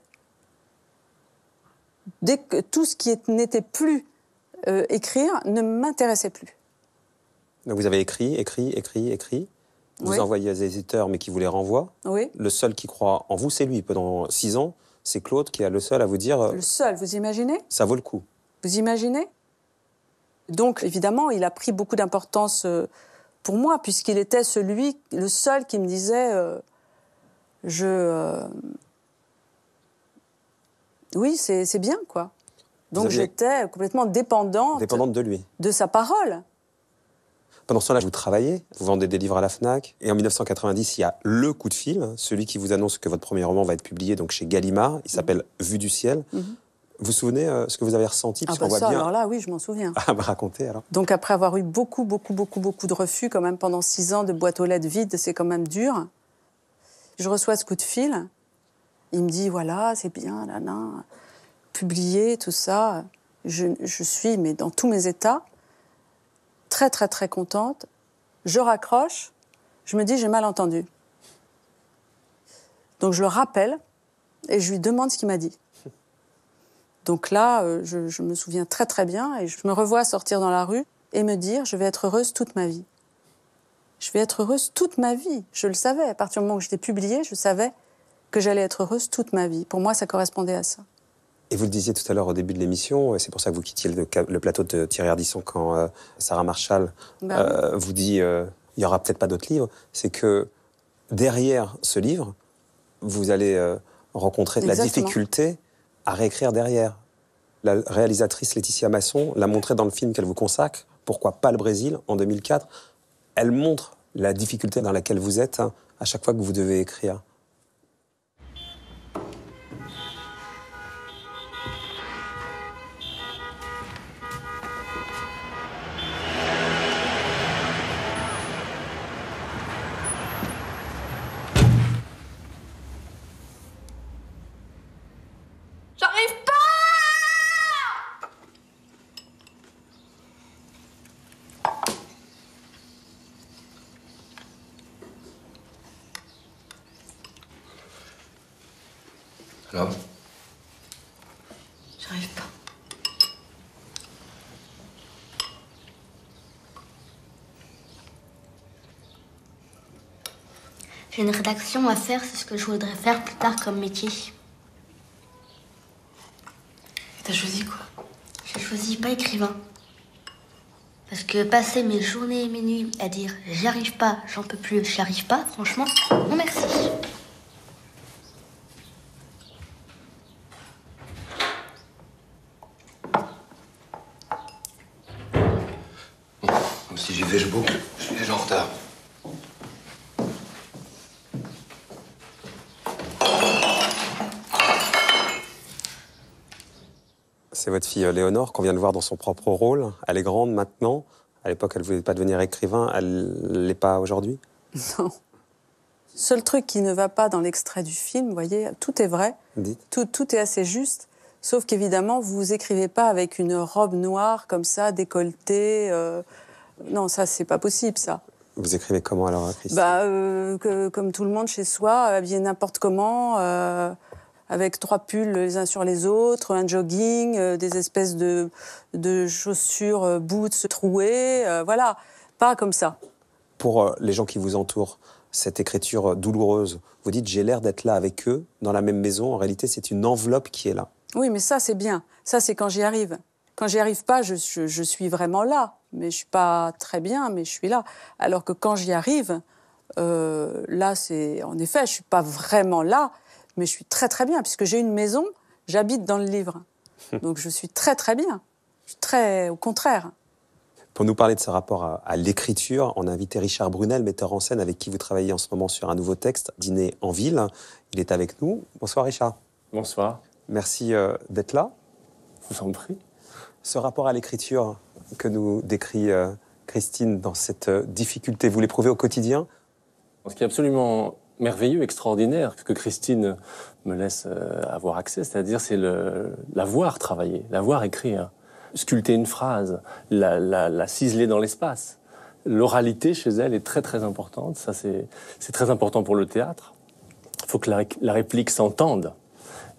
Dès que tout ce qui n'était plus euh, écrire ne m'intéressait plus. Donc vous avez écrit, écrit, écrit, écrit vous envoyez des éditeurs, mais qui vous les renvoient. Oui. Le seul qui croit en vous, c'est lui. Pendant six ans, c'est Claude qui a le seul à vous dire. Euh, le seul, vous imaginez Ça vaut le coup. Vous imaginez Donc, évidemment, il a pris beaucoup d'importance euh, pour moi, puisqu'il était celui, le seul qui me disait euh, Je. oui, c'est bien, quoi. Donc, j'étais complètement dépendante. Dépendante de lui. De sa parole. Pendant ce temps-là, vous travaillez, vous vendez des livres à la FNAC. Et en 1990, il y a le coup de fil, celui qui vous annonce que votre premier roman va être publié donc chez Gallimard. Il mhm. s'appelle Vue du ciel. Mhm. Vous vous souvenez euh, ce que vous avez ressenti ah bah ça, alors là, oui, je m'en souviens. Ah bah racontez alors. Donc après avoir eu beaucoup, beaucoup, beaucoup, beaucoup de refus, quand même pendant six ans de boîte aux lettres vides, c'est quand même dur. Je reçois ce coup de fil. Il me dit, voilà, c'est bien, là, là, publié, tout ça. je suis, mais dans tous mes états très très très contente, je raccroche, je me dis j'ai mal entendu. Donc je le rappelle et je lui demande ce qu'il m'a dit. Donc là, euh, je, me souviens très très bien et je me revois sortir dans la rue et me dire je vais être heureuse toute ma vie. Je vais être heureuse toute ma vie. Je le savais. À partir du moment où j'étais publiée, je savais que j'allais être heureuse toute ma vie. Pour moi, ça correspondait à ça. Et vous le disiez tout à l'heure au début de l'émission, et c'est pour ça que vous quittiez le, plateau de Thierry Ardisson quand euh, Sarah Marshall ben euh, vous dit euh, il n'y aura peut-être pas d'autres livres. C'est que derrière ce livre, vous allez rencontrer de la difficulté à réécrire derrière. La réalisatrice Laetitia Masson l'a montré dans le film qu'elle vous consacre, Pourquoi pas le Brésil, en 2004. Elle montre la difficulté dans laquelle vous êtes hein, à chaque fois que vous devez écrire. J'arrive pas. J'ai une rédaction à faire, c'est ce que je voudrais faire plus tard comme métier. T'as choisi quoi J'ai choisi pas écrivain. Parce que passer mes journées et mes nuits à dire j'arrive pas, j'en peux plus, j'arrive pas, franchement, non merci. votre fille euh, Léonore, qu'on vient de voir dans son propre rôle. Elle est grande maintenant. À l'époque, elle ne voulait pas devenir écrivain. Elle ne l'est pas aujourd'hui Non. Seul truc qui ne va pas dans l'extrait du film, vous voyez, tout est vrai. Tout, est assez juste. Sauf qu'évidemment, vous vous écrivez pas avec une robe noire comme ça, décolletée. Euh, non, ça, c'est pas possible, ça. Vous écrivez comment alors, Christine Bah, euh, que, comme tout le monde chez soi, habillé n'importe comment. Euh avec trois pulls les uns sur les autres, un jogging, euh, des espèces de, chaussures, euh, boots trouées, euh, voilà, pas comme ça. Pour les gens qui vous entourent, cette écriture douloureuse, vous dites j'ai l'air d'être là avec eux, dans la même maison, en réalité c'est une enveloppe qui est là. Oui, mais ça c'est bien, ça c'est quand j'y arrive. Quand j'y arrive pas, je, je, suis vraiment là, mais je suis pas très bien, mais je suis là. Alors que quand j'y arrive, là c'est en effet, je suis pas vraiment là, mais je suis très très bien, puisque j'ai une maison, j'habite dans le livre. Donc je suis très très bien. Je suis très au contraire. Pour nous parler de ce rapport à, l'écriture, on a invité Richard Brunel, metteur en scène avec qui vous travaillez en ce moment sur un nouveau texte, Dîner en ville. Il est avec nous. Bonsoir Richard. Bonsoir. Merci euh, d'être là. vous en prie. Ce rapport à l'écriture que nous décrit euh, Christine dans cette euh, difficulté, vous l'éprouvez au quotidien Ce qui est absolument merveilleux, extraordinaire, que Christine me laisse euh, avoir accès, c'est-à-dire c'est la voir travailler, la voir écrire, sculpter une phrase, la, ciseler dans l'espace. L'oralité chez elle est très très importante, ça c'est très important pour le théâtre. Il faut que la, réplique s'entende.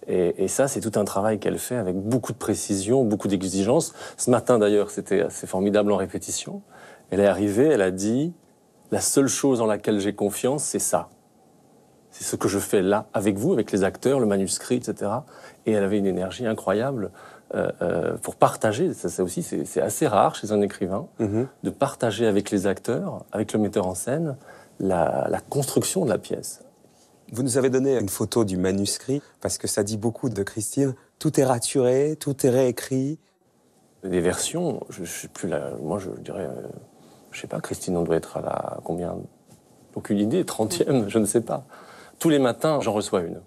Et, et, ça, c'est tout un travail qu'elle fait avec beaucoup de précision, beaucoup d'exigence. Ce matin, d'ailleurs, c'était assez formidable en répétition. Elle est arrivée, elle a dit, la seule chose en laquelle j'ai confiance, c'est ça c'est ce que je fais là avec vous, avec les acteurs, le manuscrit, etc. Et elle avait une énergie incroyable euh, euh, pour partager. Ça, c'est aussi, c'est assez rare chez un écrivain mm-hmm. de partager avec les acteurs, avec le metteur en scène, la, construction de la pièce. Vous nous avez donné une photo du manuscrit parce que ça dit beaucoup de Christine. Tout est raturé, tout est réécrit. Des versions, je, ne sais plus Moi, je dirais, je euh, je sais pas, Christine, on doit être à la combien Aucune idée, 30e, je ne sais pas. Tous les matins, j'en reçois une.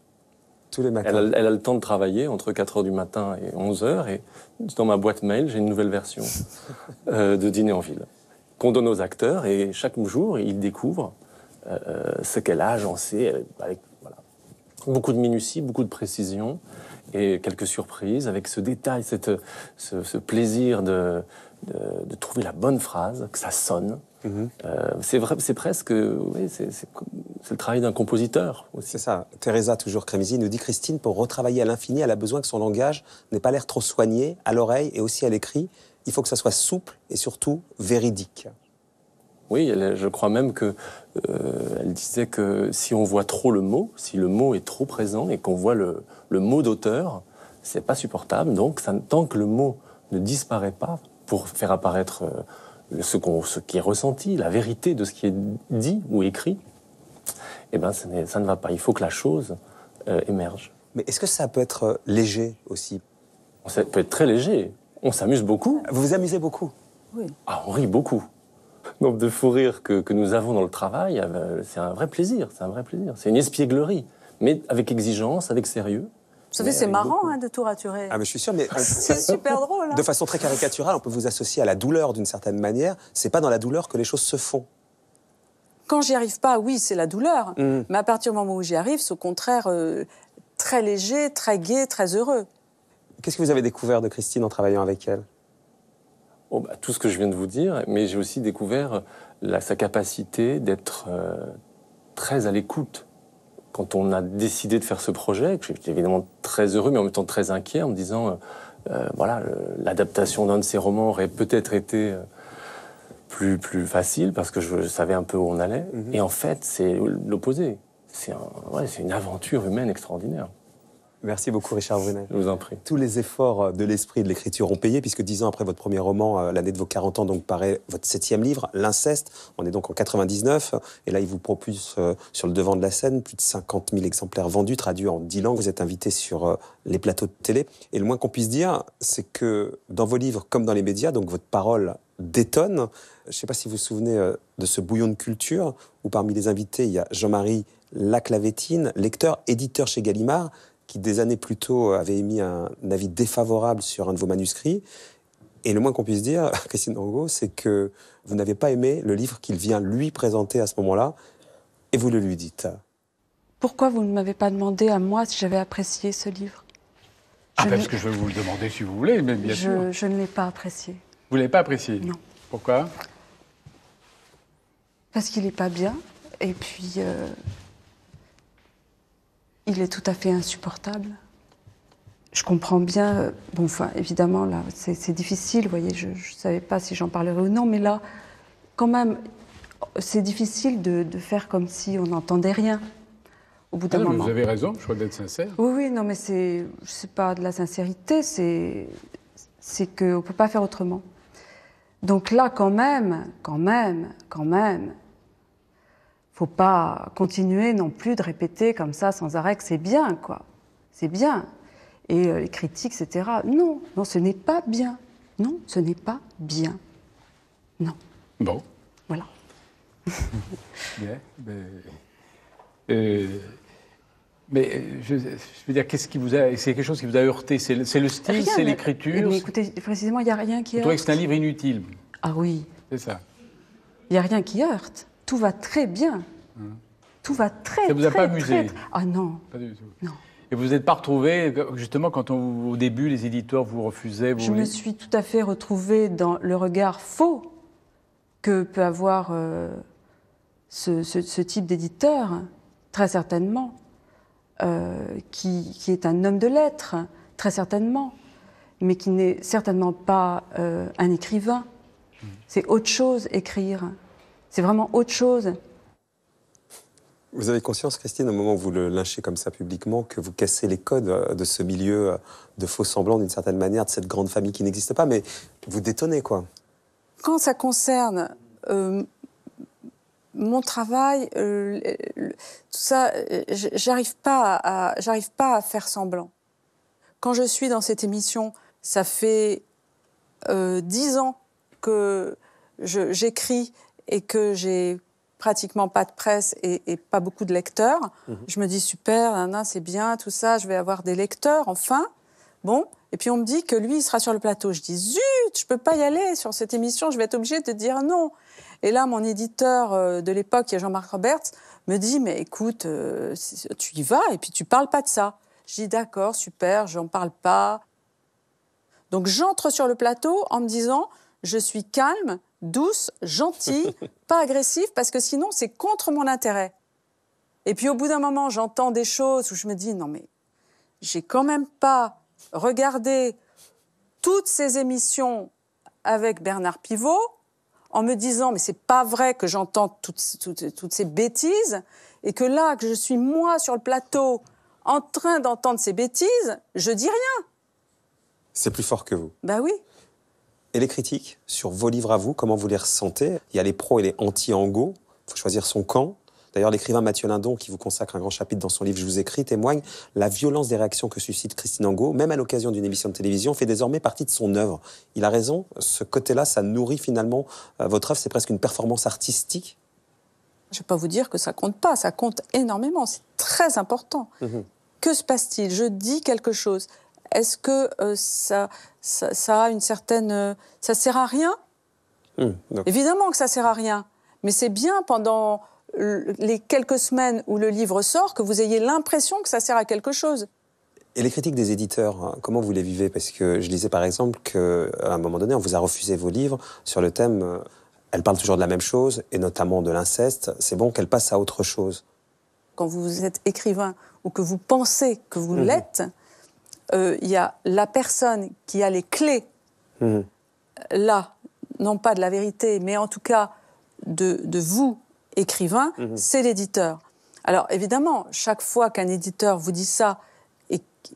Elle a, le temps de travailler entre 4 h du matin et 11 h et dans ma boîte mail, j'ai une nouvelle version euh, de Dîner en ville qu'on donne aux acteurs et chaque jour, ils découvrent euh, euh, ce qu'elle a agencé avec voilà, beaucoup de minutie, beaucoup de précision et quelques surprises avec ce détail, cette, ce, plaisir de, de trouver la bonne phrase, que ça sonne. C'est Euh, c'est presque, c'est le travail d'un compositeur. C'est ça. Teresa, toujours Crémisi, nous dit Christine, pour retravailler à l'infini, elle a besoin que son langage n'ait pas l'air trop soigné à l'oreille et aussi à l'écrit. Il faut que ça soit souple et surtout véridique. Oui, je crois même que euh, elle disait que si on voit trop le mot, si le mot est trop présent et qu'on voit le, mot d'auteur, c'est pas supportable. Donc, tant que le mot ne disparaît pas pour faire apparaître euh, ce, qu'on ce, qui est ressenti, la vérité de ce qui est dit ou écrit, eh ben, ça, ça ne va pas. Il faut que la chose euh, émerge. Mais est-ce que ça peut être euh, léger aussi Ça peut être très léger. On s'amuse beaucoup. Vous vous amusez beaucoup Oui. Ah, on rit beaucoup. Le nombre de fou rires que, que, nous avons dans le travail, euh, c'est un vrai plaisir. C'est un vrai plaisir. C'est une espièglerie, mais avec exigence, avec sérieux. Vous savez, c'est marrant hein, de tout raturer. Ah, mais je suis sûr, mais. c'est super drôle. Hein. De façon très caricaturale, on peut vous associer à la douleur d'une certaine manière. C'est pas dans la douleur que les choses se font. Quand j'y arrive pas, oui, c'est la douleur. Mm. Mais à partir du moment où j'y arrive, c'est au contraire euh, très léger, très gai, très heureux. Qu'est-ce que vous avez découvert de Christine en travaillant avec elle oh, bah, Tout ce que je viens de vous dire, mais j'ai aussi découvert euh, la, sa capacité d'être euh, très à l'écoute quand on a décidé de faire ce projet, j'étais évidemment très heureux, mais en même temps très inquiet, en me disant, euh, euh, voilà, l'adaptation d'un de ces romans aurait peut-être été euh, plus, plus facile, parce que je savais un peu où on allait. Mm-hmm. Et en fait, c'est l'opposé. C'est une aventure humaine extraordinaire. Merci beaucoup, Richard Brunet. Je vous en prie. Tous les efforts euh, de l'esprit et de l'écriture ont payé, puisque dix ans après votre premier roman, euh, l'année de vos 40 ans, donc paraît votre septième livre, L'inceste. On est donc en 99, et là, il vous propulse euh, sur le devant de la scène. Plus de 50 000 exemplaires vendus, traduits en dix langues. Vous êtes invité sur les plateaux de télé. Et le moins qu'on puisse dire, c'est que dans vos livres, comme dans les médias, donc votre parole détonne. Je ne sais pas si vous vous souvenez de ce bouillon de culture, où parmi les invités, il y a Jean-Marie Laclavétine, lecteur, éditeur chez Gallimard qui des années plus tôt avait émis un, avis défavorable sur un de vos manuscrits. Et le moins qu'on puisse dire, Christine Angot, c'est que vous n'avez pas aimé le livre qu'il vient lui présenter à ce moment-là, et vous le lui dites. Pourquoi vous ne m'avez pas demandé à moi si j'avais apprécié ce livre ah, ben, parce que je vais vous le demander si vous voulez, mais bien sûr. Je ne l'ai pas apprécié. Vous ne l'avez pas apprécié Non. Pourquoi Parce qu'il n'est pas bien, et puis euh, il est tout à fait insupportable. Je comprends bien, euh, bon, évidemment, là, c'est difficile, vous voyez, je ne savais pas si j'en parlerais ou non, mais là, quand même, c'est difficile de, faire comme si on n'entendait rien. Au bout ah d'un moment. Vous avez raison, je crois d'être sincère. Oui, oui, non, mais c'est, c'est pas de la sincérité, c'est qu'on ne peut pas faire autrement. Donc là, quand même, quand même, quand même, faut pas continuer non plus de répéter comme ça sans arrêt que c'est bien, quoi. C'est bien. Et euh, les critiques, etc. Non, non, ce n'est pas bien. Non, ce n'est pas bien. Non. Bon. Voilà. bien, ben, euh, mais, mais euh, je, veux dire, qu'est-ce qui vous a, c'est quelque chose qui vous a heurté C'est le, style, c'est l'écriture. Mais écoutez, précisément, il n'y a rien qui. Vous que c'est un livre inutile Ah oui. C'est ça. Il n'y a rien qui heurte tout va très bien. Hein. Tout va très, Ça vous a pas amusé Ah non. Pas du tout. Non. Et vous n'êtes pas retrouvé, justement, quand au début, les éditeurs vous refusaient Je me suis tout à fait retrouvée dans le regard faux que peut avoir euh, ce, type d'éditeur, très certainement, euh, qui, est un homme de lettres, très certainement, mais qui n'est certainement pas euh, un écrivain. Mmh. C'est autre chose, écrire. C'est vraiment autre chose. Vous avez conscience, Christine, au moment où vous le lynchez comme ça publiquement, que vous cassez les codes euh, de ce milieu euh, de faux semblants d'une certaine manière, de cette grande famille qui n'existe pas, mais vous détonnez quoi Quand ça concerne euh, mon travail, tout ça, j'arrive pas à, faire semblant. Quand je suis dans cette émission, ça fait dix ans que j'écris et que j'ai pratiquement pas de presse et, pas beaucoup de lecteurs, mhm. je me dis super, c'est bien, tout ça, je vais avoir des lecteurs enfin. Bon, et puis on me dit que lui, il sera sur le plateau. Je dis zut, je peux pas y aller sur cette émission, je vais être obligée de dire non. Et là, mon éditeur euh, de l'époque, qui est Jean-Marc Roberts, me dit mais écoute, euh, tu y vas et puis tu parles pas de ça. Je dis d'accord, super, j'en parle pas. Donc j'entre sur le plateau en me disant je suis calme, douce, gentille, pas agressive, parce que sinon, c'est contre mon intérêt. Et puis, au bout d'un moment, j'entends des choses où je me dis, non, mais j'ai quand même pas regardé toutes ces émissions avec Bernard Pivot en me disant, mais c'est pas vrai que j'entends toutes, toutes ces bêtises, et que là, que je suis moi sur le plateau en train d'entendre ces bêtises, je dis rien. C'est plus fort que vous. Bah oui. Et les critiques sur vos livres à vous, comment vous les ressentez Il y a les pros et les anti-ango. Il faut choisir son camp. D'ailleurs, l'écrivain Mathieu Lindon, qui vous consacre un grand chapitre dans son livre Je vous écris, témoigne la violence des réactions que suscite Christine Angot, même à l'occasion d'une émission de télévision, fait désormais partie de son œuvre. Il a raison, ce côté-là, ça nourrit finalement euh, votre œuvre, c'est presque une performance artistique. Je ne vais pas vous dire que ça compte pas, ça compte énormément, c'est très important. Mhm. Que se passe-t-il Je dis quelque chose. Est-ce que euh, ça, a une certaine... Euh, ça sert à rien mmh, Évidemment que ça sert à rien. Mais c'est bien pendant les quelques semaines où le livre sort que vous ayez l'impression que ça sert à quelque chose. Et les critiques des éditeurs, hein, comment vous les vivez Parce que je lisais par exemple qu'à un moment donné, on vous a refusé vos livres sur le thème euh, elle parle toujours de la même chose, et notamment de l'inceste, c'est bon qu'elle passe à autre chose. Quand vous êtes écrivain ou que vous pensez que vous mmh. l'êtes, il euh, y a la personne qui a les clés, mhm. là, non pas de la vérité, mais en tout cas de, vous, écrivain, mhm. c'est l'éditeur. Alors évidemment, chaque fois qu'un éditeur vous dit ça,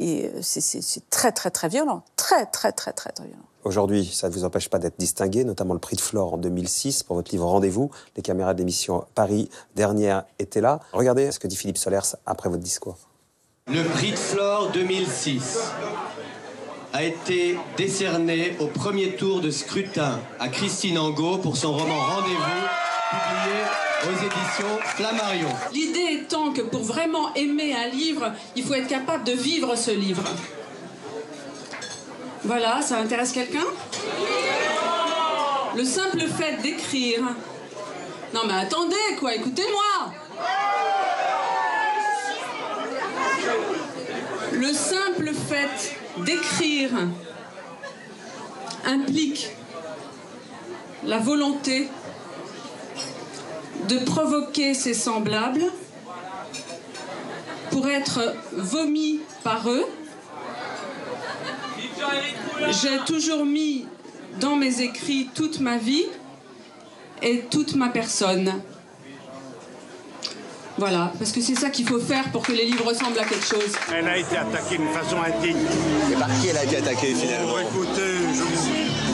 et, c'est très très très violent, très très très très, très violent. Aujourd'hui, ça ne vous empêche pas d'être distingué, notamment le prix de Flore en 2006 pour votre livre Rendez-vous. Les caméras d'émission Paris dernière étaient là. Regardez ce que dit Philippe Solers après votre discours. Le prix de Flore 2006 a été décerné au premier tour de scrutin à Christine Angot pour son roman Rendez-vous, publié aux éditions Flammarion. L'idée étant que pour vraiment aimer un livre, il faut être capable de vivre ce livre. Voilà, ça intéresse quelqu'un Le simple fait d'écrire. Non mais attendez quoi, écoutez-moi fait d'écrire implique la volonté de provoquer ses semblables pour être vomi par eux. J'ai toujours mis dans mes écrits toute ma vie et toute ma personne. Voilà, parce que c'est ça qu'il faut faire pour que les livres ressemblent à quelque chose. Elle a été attaquée d'une façon indigne. Et par qui elle a été attaquée finalement oh, Écoutez,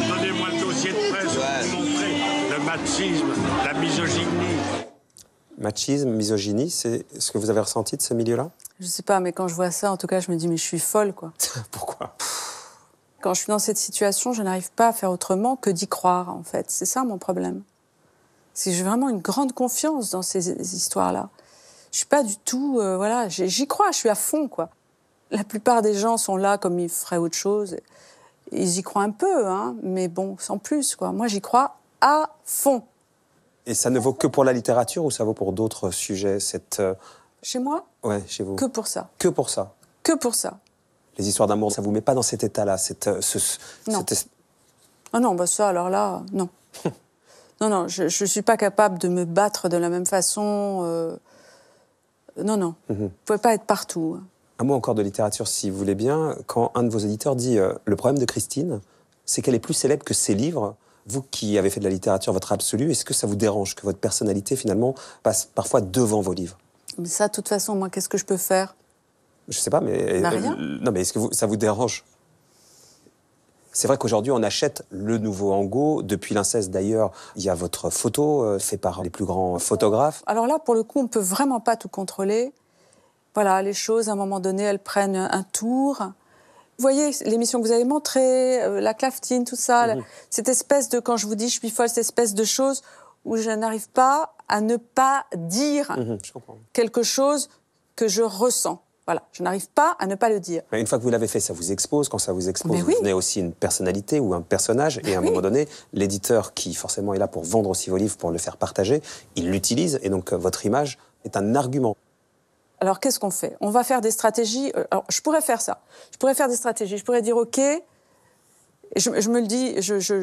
donnez-moi le dossier de presse pour montrer le machisme, la misogynie. Machisme, misogynie, c'est ce que vous avez ressenti de ce milieu-là Je sais pas, mais quand je vois ça, en tout cas, je me dis, mais je suis folle, quoi. Pourquoi Quand je suis dans cette situation, je n'arrive pas à faire autrement que d'y croire, en fait. C'est ça mon problème. C'est que j'ai vraiment une grande confiance dans ces histoires-là. Je suis pas du tout, euh, voilà, j'y crois, je suis à fond, quoi. La plupart des gens sont là comme ils feraient autre chose. Ils y croient un peu, hein, mais bon, sans plus, quoi. Moi, j'y crois à fond. Et ça ne vaut que pour la littérature ou ça vaut pour d'autres sujets cette... Euh, chez moi Ouais, chez vous. Que pour ça. Que pour ça. Que pour ça. Les histoires d'amour, ça vous met pas dans cet état-là, euh, non. Ah non, bah ça, alors là, non. non, non, je, ne suis pas capable de me battre de la même façon. Non, non. Mhm. Vous ne pouvez pas être partout. Hein. Un mot encore de littérature, si vous voulez bien. Quand un de vos éditeurs dit euh, Le problème de Christine, c'est qu'elle est plus célèbre que ses livres. Vous qui avez fait de la littérature votre absolu, est-ce que ça vous dérange que votre personnalité, finalement, passe parfois devant vos livres Mais ça, de toute façon, moi, qu'est-ce que je peux faire Je ne sais pas, mais. Bah, euh, non, mais est-ce que ça vous dérange c'est vrai qu'aujourd'hui, on achète le nouveau Ango. Depuis l'inceste, d'ailleurs, il y a votre photo euh, faite par les plus grands photographes. Alors là, pour le coup, on ne peut vraiment pas tout contrôler. Voilà, les choses, à un moment donné, elles prennent un tour. Vous voyez, l'émission que vous avez montrée, euh, la claftine, tout ça, mhm. cette espèce de, quand je vous dis je suis folle, cette espèce de chose où je n'arrive pas à ne pas dire mhm, quelque chose que je ressens. Voilà, je n'arrive pas à ne pas le dire. une fois que vous l'avez fait, ça vous expose. Quand ça vous expose, vous venez devenez aussi une personnalité ou un personnage. et à un ah moment donné, l'éditeur qui forcément est là pour vendre aussi vos livres, pour le faire partager, il l'utilise. Et donc euh, votre image est un argument. Alors qu'est-ce qu'on fait On va faire des stratégies. Euh, je pourrais faire ça. Je pourrais faire des stratégies. Je pourrais dire OK. Je, je me le dis, je, je,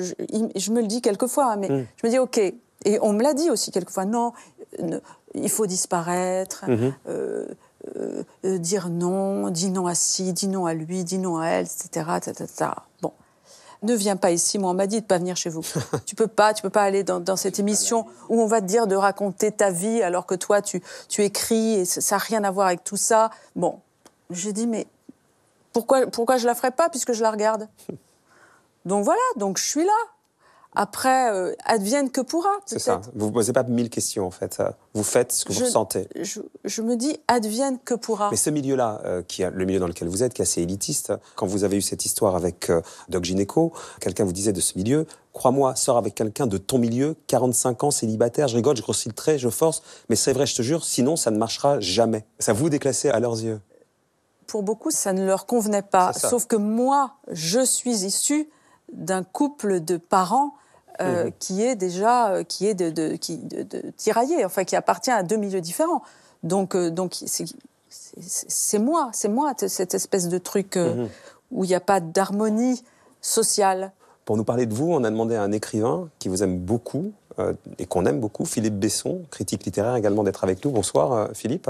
me le dis quelquefois, hein, mais mm. je me dis OK. Et on me l'a dit aussi quelquefois. Non, euh, il faut disparaître. Mm-hmm. Euh, euh, dire non, dis non à ci, dis non à lui, dis non à elle, etc. Bon, ne viens pas ici. Moi, on m'a dit de pas venir chez vous. tu peux pas, tu peux pas aller dans, cette émission où on va te dire de raconter ta vie alors que toi tu écris et ça n'a rien à voir avec tout ça. Bon, j'ai dit mais pourquoi pourquoi je la ferais pas puisque je la regarde. Donc voilà, donc je suis là. Après, euh, advienne que pourra. C'est ça. Vous ne posez pas mille questions, en fait. Vous faites ce que je, vous ressentez. Je, me dis, advienne que pourra. Mais ce milieu-là, euh, qui le milieu dans lequel vous êtes, qui est assez élitiste, quand vous avez eu cette histoire avec euh, Doc Gineco, quelqu'un vous disait de ce milieu, crois-moi, sors avec quelqu'un de ton milieu, 45 ans, célibataire, je rigole, je grossis le trait, je force, mais c'est vrai, je te jure, sinon ça ne marchera jamais. Ça vous déclassait à leurs yeux. Pour beaucoup, ça ne leur convenait pas. Sauf que moi, je suis issue d'un couple de parents euh, mhm. qui est déjà euh, qui est de, qui, de, tiraillé, enfin qui appartient à deux milieux différents. Donc, euh, donc c'est moi, c'est moi cette espèce de truc mhm. où il n'y a pas d'harmonie sociale. Pour nous parler de vous, on a demandé à un écrivain qui vous aime beaucoup et qu'on aime beaucoup, Philippe Besson, critique littéraire également, d'être avec nous. Bonsoir, Philippe.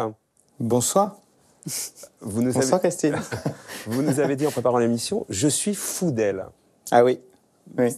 Bonsoir. Vous Bonsoir, Christine. vous nous avez dit en préparant l'émission, je suis fou d'elle. Ah oui. oui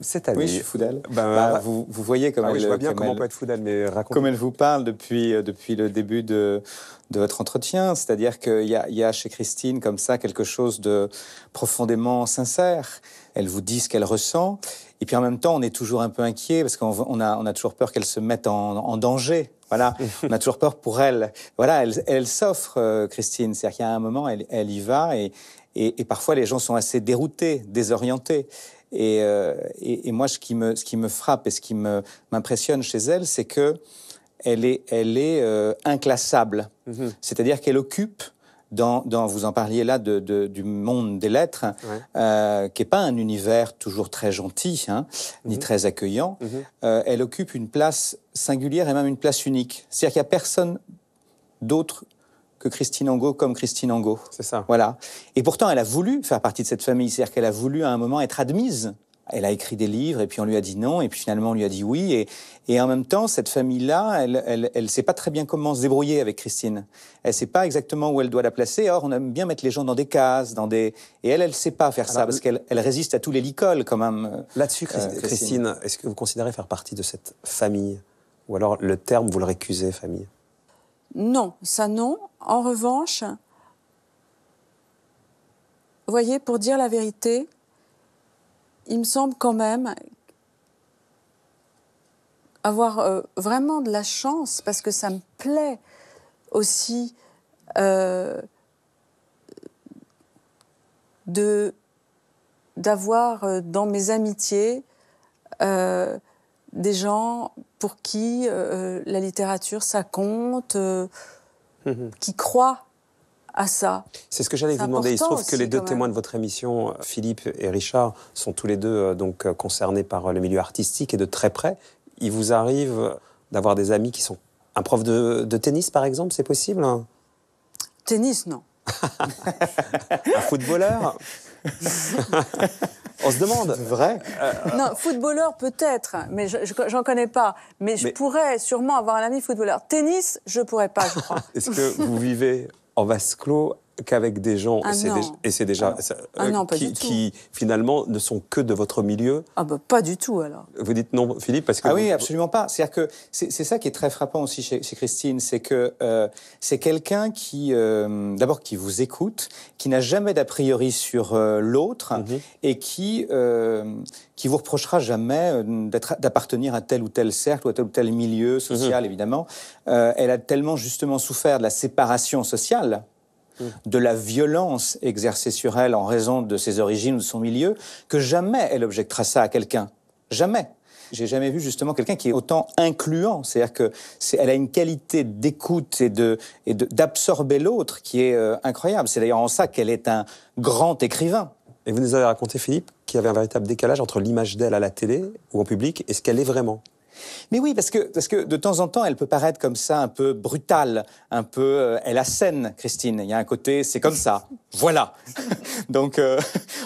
cette année. Bah, bah, ah oui, je suis fou vous, voyez comment elle, être mais Comme elle vous parle depuis, euh, depuis le début de, de votre entretien, c'est-à-dire qu'il y, y a, chez Christine comme ça quelque chose de profondément sincère. Elle vous dit ce qu'elle ressent, et puis en même temps, on est toujours un peu inquiet parce qu'on a, on a toujours peur qu'elle se mette en, danger. Voilà, on a toujours peur pour elle. Voilà, elle, elle s'offre, euh, Christine. C'est-à-dire qu'il y a un moment, elle, elle y va et, et, et, parfois les gens sont assez déroutés, désorientés. Euh, et, moi, ce qui, me, ce qui me frappe et ce qui m'impressionne chez elle, c'est que elle est, elle est euh, inclassable. Mhm. C'est-à-dire qu'elle occupe, dans, vous en parliez là de, du monde des lettres, euh, qui n'est pas un univers toujours très gentil, hein, ni mhm. très accueillant, mhm. elle occupe une place singulière et même une place unique. C'est-à-dire qu'il n'y a personne d'autre que Christine Angot comme Christine Angot. C'est ça. Voilà. Et pourtant, elle a voulu faire partie de cette famille. C'est-à-dire qu'elle a voulu à un moment être admise. Elle a écrit des livres et puis on lui a dit non et puis finalement on lui a dit oui. Et, en même temps, cette famille-là, elle ne sait pas très bien comment se débrouiller avec Christine. Elle ne sait pas exactement où elle doit la placer. Or, on aime bien mettre les gens dans des cases, dans des... Et elle, elle sait pas faire ça parce qu'elle résiste à tous les licoles quand même. Euh, Là-dessus, euh, Christine est-ce que vous considérez faire partie de cette famille Ou alors le terme, vous le récusez, famille non, ça non. En revanche, vous voyez, pour dire la vérité, il me semble quand même avoir euh, vraiment de la chance, parce que ça me plaît aussi euh, d'avoir euh, dans mes amitiés des gens pour qui euh, euh, la littérature, ça compte, euh, mhm. qui croit à ça. C'est ce que j'allais vous demander. Il se trouve que les deux témoins de votre émission, Philippe et Richard, sont tous les deux donc concernés par le milieu artistique et de très près. Il vous arrive d'avoir des amis qui sont un prof de, de tennis, par exemple, c'est possible Tennis, non. un footballeur on se demande. Vrai euh, Non, footballeur peut-être, mais j'en connais pas. Mais je pourrais sûrement avoir un ami footballeur. Tennis, je pourrais pas, je crois. Est-ce que vous vivez en vase clos qu'avec des gens, ah et c'est déjà, qui, finalement ne sont que de votre milieu Ah bah pas du tout alors. Vous dites non, Philippe, parce que... Ah oui, absolument pas. cest que c'est ça qui est très frappant aussi chez, Christine, c'est que euh, c'est quelqu'un qui, euh, d'abord, qui vous écoute, qui n'a jamais d'a priori sur euh, l'autre, mhm. et qui qui vous reprochera jamais d'appartenir à tel ou tel cercle ou à tel ou tel milieu mhm. social, évidemment. elle a tellement justement souffert de la séparation sociale Mm. de la violence exercée sur elle en raison de ses origines ou de son milieu, que jamais elle objectera ça à quelqu'un. Jamais. J'ai jamais vu justement quelqu'un qui est autant incluant. C'est-à-dire qu'elle a une qualité d'écoute et de d'absorber l'autre qui est euh, incroyable. C'est d'ailleurs en ça qu'elle est un grand écrivain. Et vous nous avez raconté, Philippe, qu'il y avait un véritable décalage entre l'image d'elle à la télé ou en public et ce qu'elle est vraiment. Mais oui, parce que, parce que de temps en temps, elle peut paraître comme ça, un peu brutale, un peu. elle euh, elle assène, Christine. Il y a un côté, c'est comme ça. voilà. Donc, euh,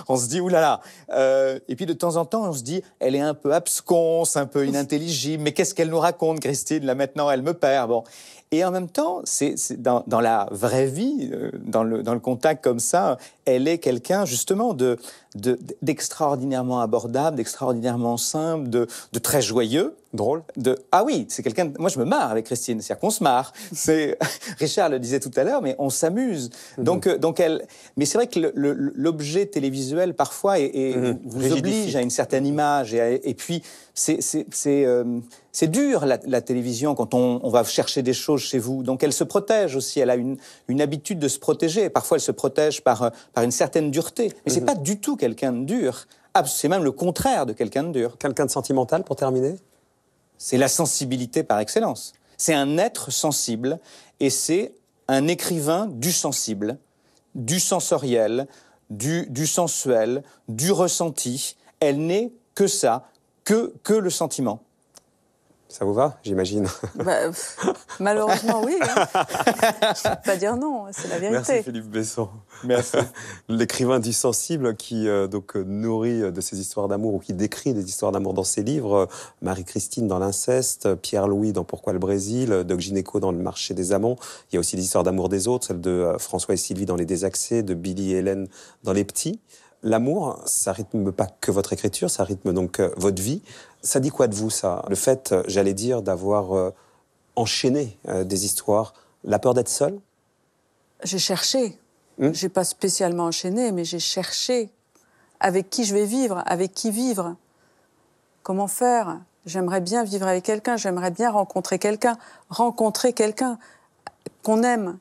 on se dit, oulala. Euh, et puis, de temps en temps, on se dit, elle est un peu absconce, un peu inintelligible. Mais qu'est-ce qu'elle nous raconte, Christine Là, maintenant, elle me perd. Bon. Et en même temps, c'est dans, dans, la vraie vie, dans le, dans le contact comme ça, elle est quelqu'un, justement, de d'extraordinairement abordable, d'extraordinairement simple, de, très joyeux. Drôle. De, ah oui, c'est quelqu'un. Moi, je me marre avec Christine. C'est-à-dire qu'on se marre. Richard le disait tout à l'heure, mais on s'amuse. Mhm. Donc, euh, donc elle. Mais c'est vrai que l'objet télévisuel, parfois, et mhm. vous oblige à une certaine image. Et, puis, euh, c'est dur la, télévision quand on, va chercher des choses chez vous. Donc elle se protège aussi, elle a une, habitude de se protéger. Parfois elle se protège par, euh, une certaine dureté. Mais c'est mhm. pas du tout quelqu'un de dur. Ah, c'est même le contraire de quelqu'un de dur. Quelqu'un de sentimental, pour terminer C'est la sensibilité par excellence. C'est un être sensible et c'est un écrivain du sensible, du sensoriel, du, du sensuel, du ressenti. Elle n'est que ça, que, que le sentiment. Ça vous va, j'imagine bah, Malheureusement, oui. Hein. Je ne peux pas dire non, c'est la vérité. Merci Philippe Besson. Merci. L'écrivain sensible qui euh, donc euh, nourrit euh, de ses histoires d'amour ou qui décrit des histoires d'amour dans ses livres. Marie-Christine dans L'inceste, Pierre-Louis dans Pourquoi le Brésil, Doc Gineco dans Le marché des amants. Il y a aussi des histoires d'amour des autres, celle de François et Sylvie dans Les désaxés, de Billy et Hélène dans Les petits. L'amour, ça rythme pas que votre écriture, ça rythme donc euh, votre vie. Ça dit quoi de vous, ça Le fait, euh, j'allais dire, d'avoir euh, enchaîné des histoires, la peur d'être seule J'ai cherché. Je hmm J'ai pas spécialement enchaîné, mais j'ai cherché. Avec qui je vais vivre Avec qui vivre Comment faire J'aimerais bien vivre avec quelqu'un, j'aimerais bien rencontrer quelqu'un, rencontrer quelqu'un qu'on aime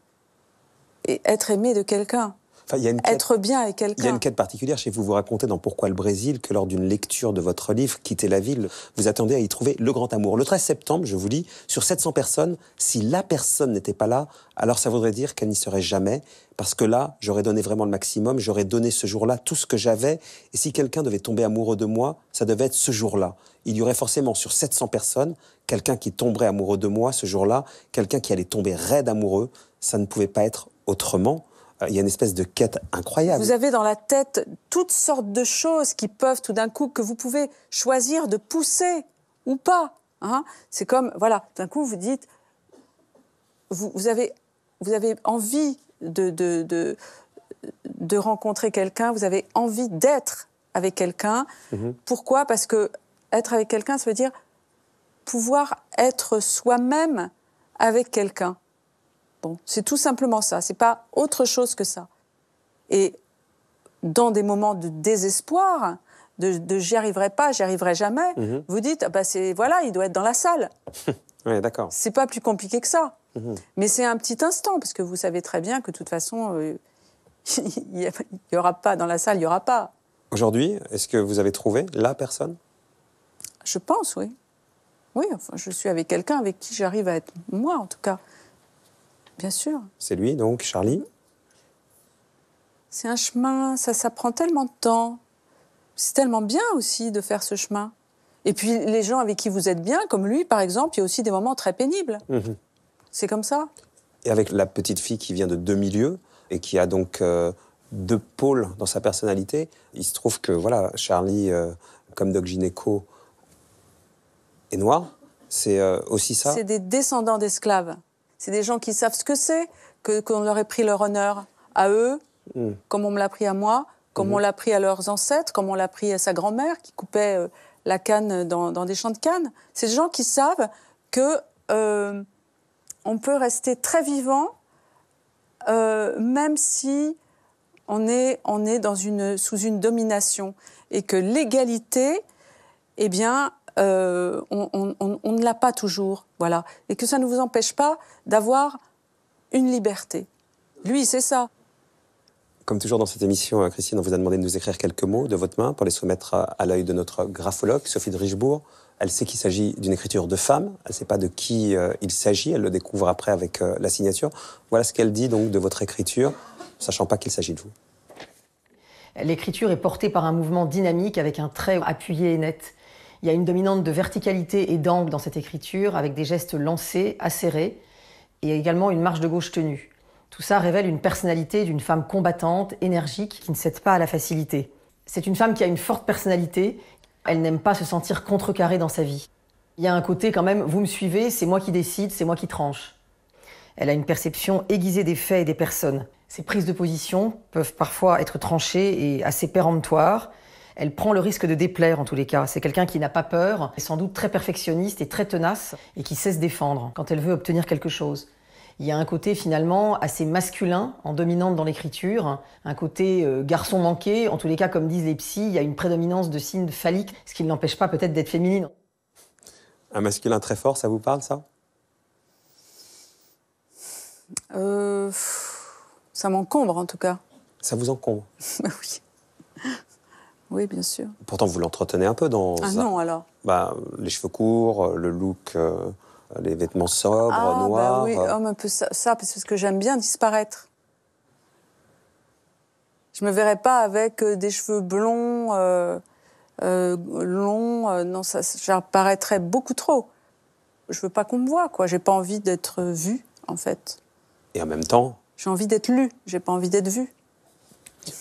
et être aimé de quelqu'un il y a une quête, être bien avec quelqu'un. Il y a une quête particulière chez vous. Vous racontez dans Pourquoi le Brésil que lors d'une lecture de votre livre, Quitter la ville, vous attendez à y trouver le grand amour. Le 13 septembre, je vous dis, sur 700 personnes, si la personne n'était pas là, alors ça voudrait dire qu'elle n'y serait jamais. Parce que là, j'aurais donné vraiment le maximum, j'aurais donné ce jour-là tout ce que j'avais. Et si quelqu'un devait tomber amoureux de moi, ça devait être ce jour-là. Il y aurait forcément sur 700 personnes quelqu'un qui tomberait amoureux de moi ce jour-là, quelqu'un qui allait tomber raide amoureux. Ça ne pouvait pas être autrement. Euh, il y a une espèce de quête incroyable. Vous avez dans la tête toutes sortes de choses qui peuvent tout d'un coup, que vous pouvez choisir de pousser ou pas. Hein. c'est comme, voilà, d'un coup vous dites, vous, avez, vous avez envie de, de, de, rencontrer quelqu'un, vous avez envie d'être avec quelqu'un. Mhm. Pourquoi Parce que être avec quelqu'un, ça veut dire pouvoir être soi-même avec quelqu'un. Bon, c'est tout simplement ça. C'est pas autre chose que ça. Et dans des moments de désespoir, de, j'y arriverai pas, j'y arriverai jamais, mhm. vous dites, ah bah, voilà, il doit être dans la salle. oui, d'accord. C'est pas plus compliqué que ça. Mhm. Mais c'est un petit instant, parce que vous savez très bien que de toute façon, euh, il y aura pas dans la salle, il y aura pas. Aujourd'hui, est-ce que vous avez trouvé la personne Je pense, oui. Oui, enfin, je suis avec quelqu'un avec qui j'arrive à être moi, en tout cas. Bien sûr. C'est lui, donc, Charlie C'est un chemin, ça, ça prend tellement de temps. C'est tellement bien aussi de faire ce chemin. Et puis, les gens avec qui vous êtes bien, comme lui, par exemple, il y a aussi des moments très pénibles. Mhm. C'est comme ça. Et avec la petite fille qui vient de deux milieux et qui a donc euh, deux pôles dans sa personnalité, il se trouve que, voilà, Charlie, euh, comme Doc Gineco, est noir. C'est euh, aussi ça. C'est des descendants d'esclaves. C'est des gens qui savent ce que c'est que qu'on leur ait pris leur honneur à eux, mm. comme on me l'a pris à moi, comme on mm-hmm. l'a pris à leurs ancêtres, comme on l'a pris à sa grand-mère qui coupait euh, la canne dans, des champs de canne. C'est des gens qui savent que euh, on peut rester très vivant, euh, même si on est, on est dans une, sous une domination et que l'égalité, eh bien, euh, on, ne l'a pas toujours, voilà, et que ça ne vous empêche pas d'avoir une liberté. Lui, c'est ça. Comme toujours dans cette émission, hein, Christine, on vous a demandé de nous écrire quelques mots de votre main pour les soumettre à, l'œil de notre graphologue, Sophie de Richebourg. Elle sait qu'il s'agit d'une écriture de femme, elle ne sait pas de qui euh, il s'agit, elle le découvre après avec euh, la signature. Voilà ce qu'elle dit donc de votre écriture, sachant pas qu'il s'agit de vous. L'écriture est portée par un mouvement dynamique avec un trait appuyé et net. Il y a une dominante de verticalité et d'angle dans cette écriture, avec des gestes lancés, acérés, et également une marche de gauche tenue. Tout ça révèle une personnalité d'une femme combattante, énergique, qui ne cède pas à la facilité. C'est une femme qui a une forte personnalité, elle n'aime pas se sentir contrecarrée dans sa vie. Il y a un côté quand même, vous me suivez, c'est moi qui décide, c'est moi qui tranche. Elle a une perception aiguisée des faits et des personnes. Ses prises de position peuvent parfois être tranchées et assez péremptoires, elle prend le risque de déplaire en tous les cas. C'est quelqu'un qui n'a pas peur, est sans doute très perfectionniste et très tenace et qui sait se défendre quand elle veut obtenir quelque chose. Il y a un côté finalement assez masculin en dominante dans l'écriture, un côté euh, garçon manqué, en tous les cas comme disent les psys, il y a une prédominance de signes phalliques, ce qui ne l'empêche pas peut-être d'être féminine. Un masculin très fort, ça vous parle ça euh, Ça m'encombre en tout cas. Ça vous encombre Oui. Oui, bien sûr. Pourtant, vous l'entretenez un peu dans. Ah non, alors bah, Les cheveux courts, euh, le look, euh, les vêtements sobres, ah, bah noirs. Bah oui, euh. oh, un peu ça, parce que j'aime bien disparaître. Je me verrais pas avec des cheveux blonds, longs. non, ça, j'apparaîtrais beaucoup trop. Je veux pas qu'on me voit, quoi. J'ai pas envie d'être vue, en fait. Et en même temps J'ai envie d'être lu. j'ai pas envie d'être vue.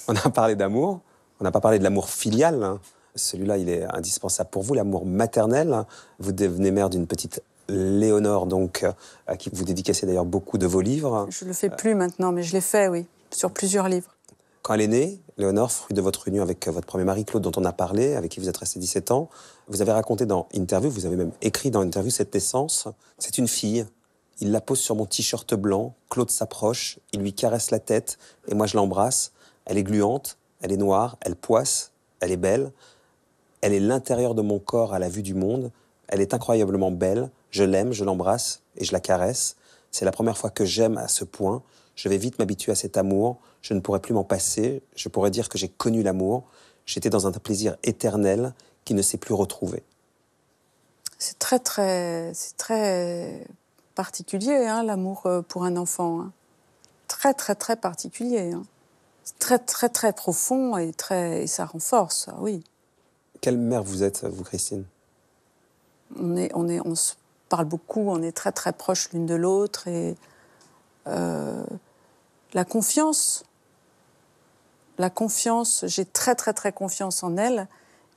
On a parlé d'amour. On n'a pas parlé de l'amour filial. Hein. Celui-là, il est indispensable pour vous, l'amour maternel. Vous devenez mère d'une petite Léonore, donc, euh, à qui vous dédicacez d'ailleurs beaucoup de vos livres. Je le fais euh, plus maintenant, mais je l'ai fait, oui, sur plusieurs livres. Quand elle est née, Léonore, fruit de votre union avec euh, votre premier mari, Claude, dont on a parlé, avec qui vous êtes resté 17 ans, vous avez raconté dans Interview, vous avez même écrit dans Interview cette naissance. C'est une fille. Il la pose sur mon t-shirt blanc. Claude s'approche, il lui caresse la tête, et moi je l'embrasse. Elle est gluante, elle est noire, elle poisse, elle est belle. Elle est l'intérieur de mon corps à la vue du monde. Elle est incroyablement belle. Je l'aime, je l'embrasse et je la caresse. C'est la première fois que j'aime à ce point. Je vais vite m'habituer à cet amour. Je ne pourrai plus m'en passer. Je pourrais dire que j'ai connu l'amour. J'étais dans un plaisir éternel qui ne s'est plus retrouvé. C'est très, très, c'est très particulier, hein, l'amour euh, pour un enfant. Hein. Très, très, très particulier. Hein très, très, très profond et, très, ça renforce, oui. Quelle mère vous êtes, vous, Christine on, est, on, est, on se parle beaucoup, on est très, très proches l'une de l'autre et euh, la confiance. La confiance, j'ai très, très, très confiance en elle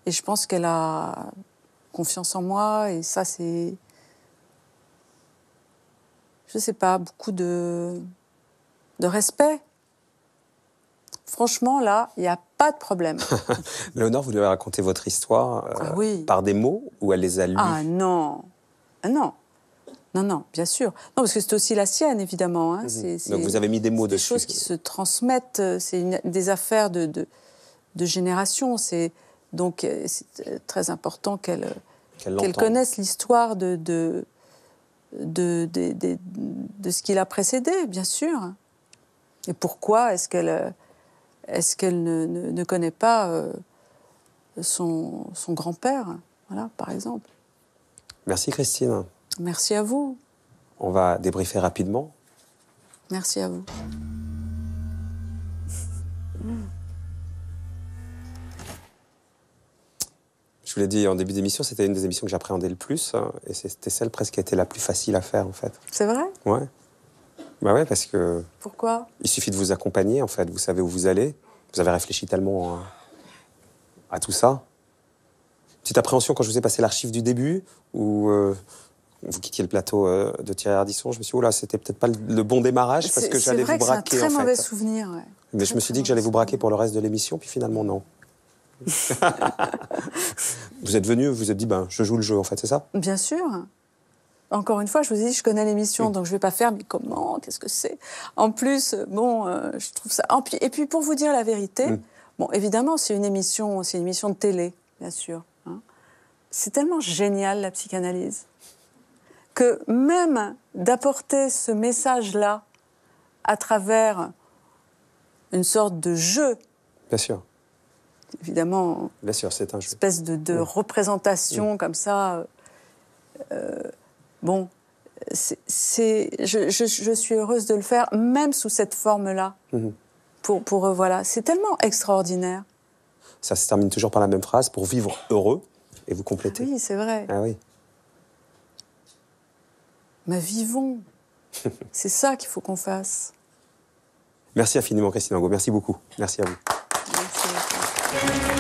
et je pense qu'elle a confiance en moi et ça, c'est. Je sais pas, beaucoup de, de respect Franchement, là, il n'y a pas de problème. Léonore, vous devez raconter votre histoire euh, ah par des mots ou elle les a lus Ah non ah Non non, non, bien sûr. Non, parce que c'est aussi la sienne, évidemment. Hein. Mhm. Donc vous avez mis des mots dessus. des choses qui se transmettent, euh, c'est des affaires de, de, génération. C'est donc euh, c'est très important qu'elle qu'elle connaisse l'histoire de, de de, ce qui l'a précédé, bien sûr. Et pourquoi est-ce qu'elle est-ce qu'elle ne, connaît pas euh, son, son grand-père, voilà, par exemple Merci Christine. Merci à vous. On va débriefer rapidement. Merci à vous. Je vous l'ai dit en début d'émission, c'était une des émissions que j'appréhendais le plus, hein, et c'était celle presque qui été la plus facile à faire en fait. C'est vrai Ouais. Bah ouais, parce que. Pourquoi Il suffit de vous accompagner, en fait. Vous savez où vous allez. Vous avez réfléchi tellement à, tout ça. Petite appréhension quand je vous ai passé l'archive du début, où euh, vous quittiez le plateau euh, de Thierry Ardisson. Je me suis dit, oh c'était peut-être pas le, bon démarrage parce que j'allais vous braquer. C'est un très mauvais souvenir. Mais je me suis dit que j'allais vous braquer pour le reste de l'émission, puis finalement, non. vous êtes venu, vous êtes dit, ben, je joue le jeu, en fait, c'est ça Bien sûr encore une fois, je vous dis, je connais l'émission, donc je ne vais pas faire, mais comment Qu'est-ce que c'est En plus, bon, euh, je trouve ça. Et puis, pour vous dire la vérité, mm. bon, évidemment, c'est une émission, c'est une émission de télé, bien sûr. Hein. C'est tellement génial la psychanalyse que même d'apporter ce message-là à travers une sorte de jeu. Bien sûr. Évidemment. Bien sûr, c'est un jeu. Espèce de, mm. représentation mm. comme ça. Euh, Bon, c'est, je, suis heureuse de le faire, même sous cette forme-là. Mhm. Pour, pour euh, voilà. C'est tellement extraordinaire. Ça se termine toujours par la même phrase, pour vivre heureux, et vous compléter. Ah oui, c'est vrai. Ah oui. Mais vivons. c'est ça qu'il faut qu'on fasse. Merci infiniment, Christine Angot. Merci beaucoup. Merci à vous. Merci.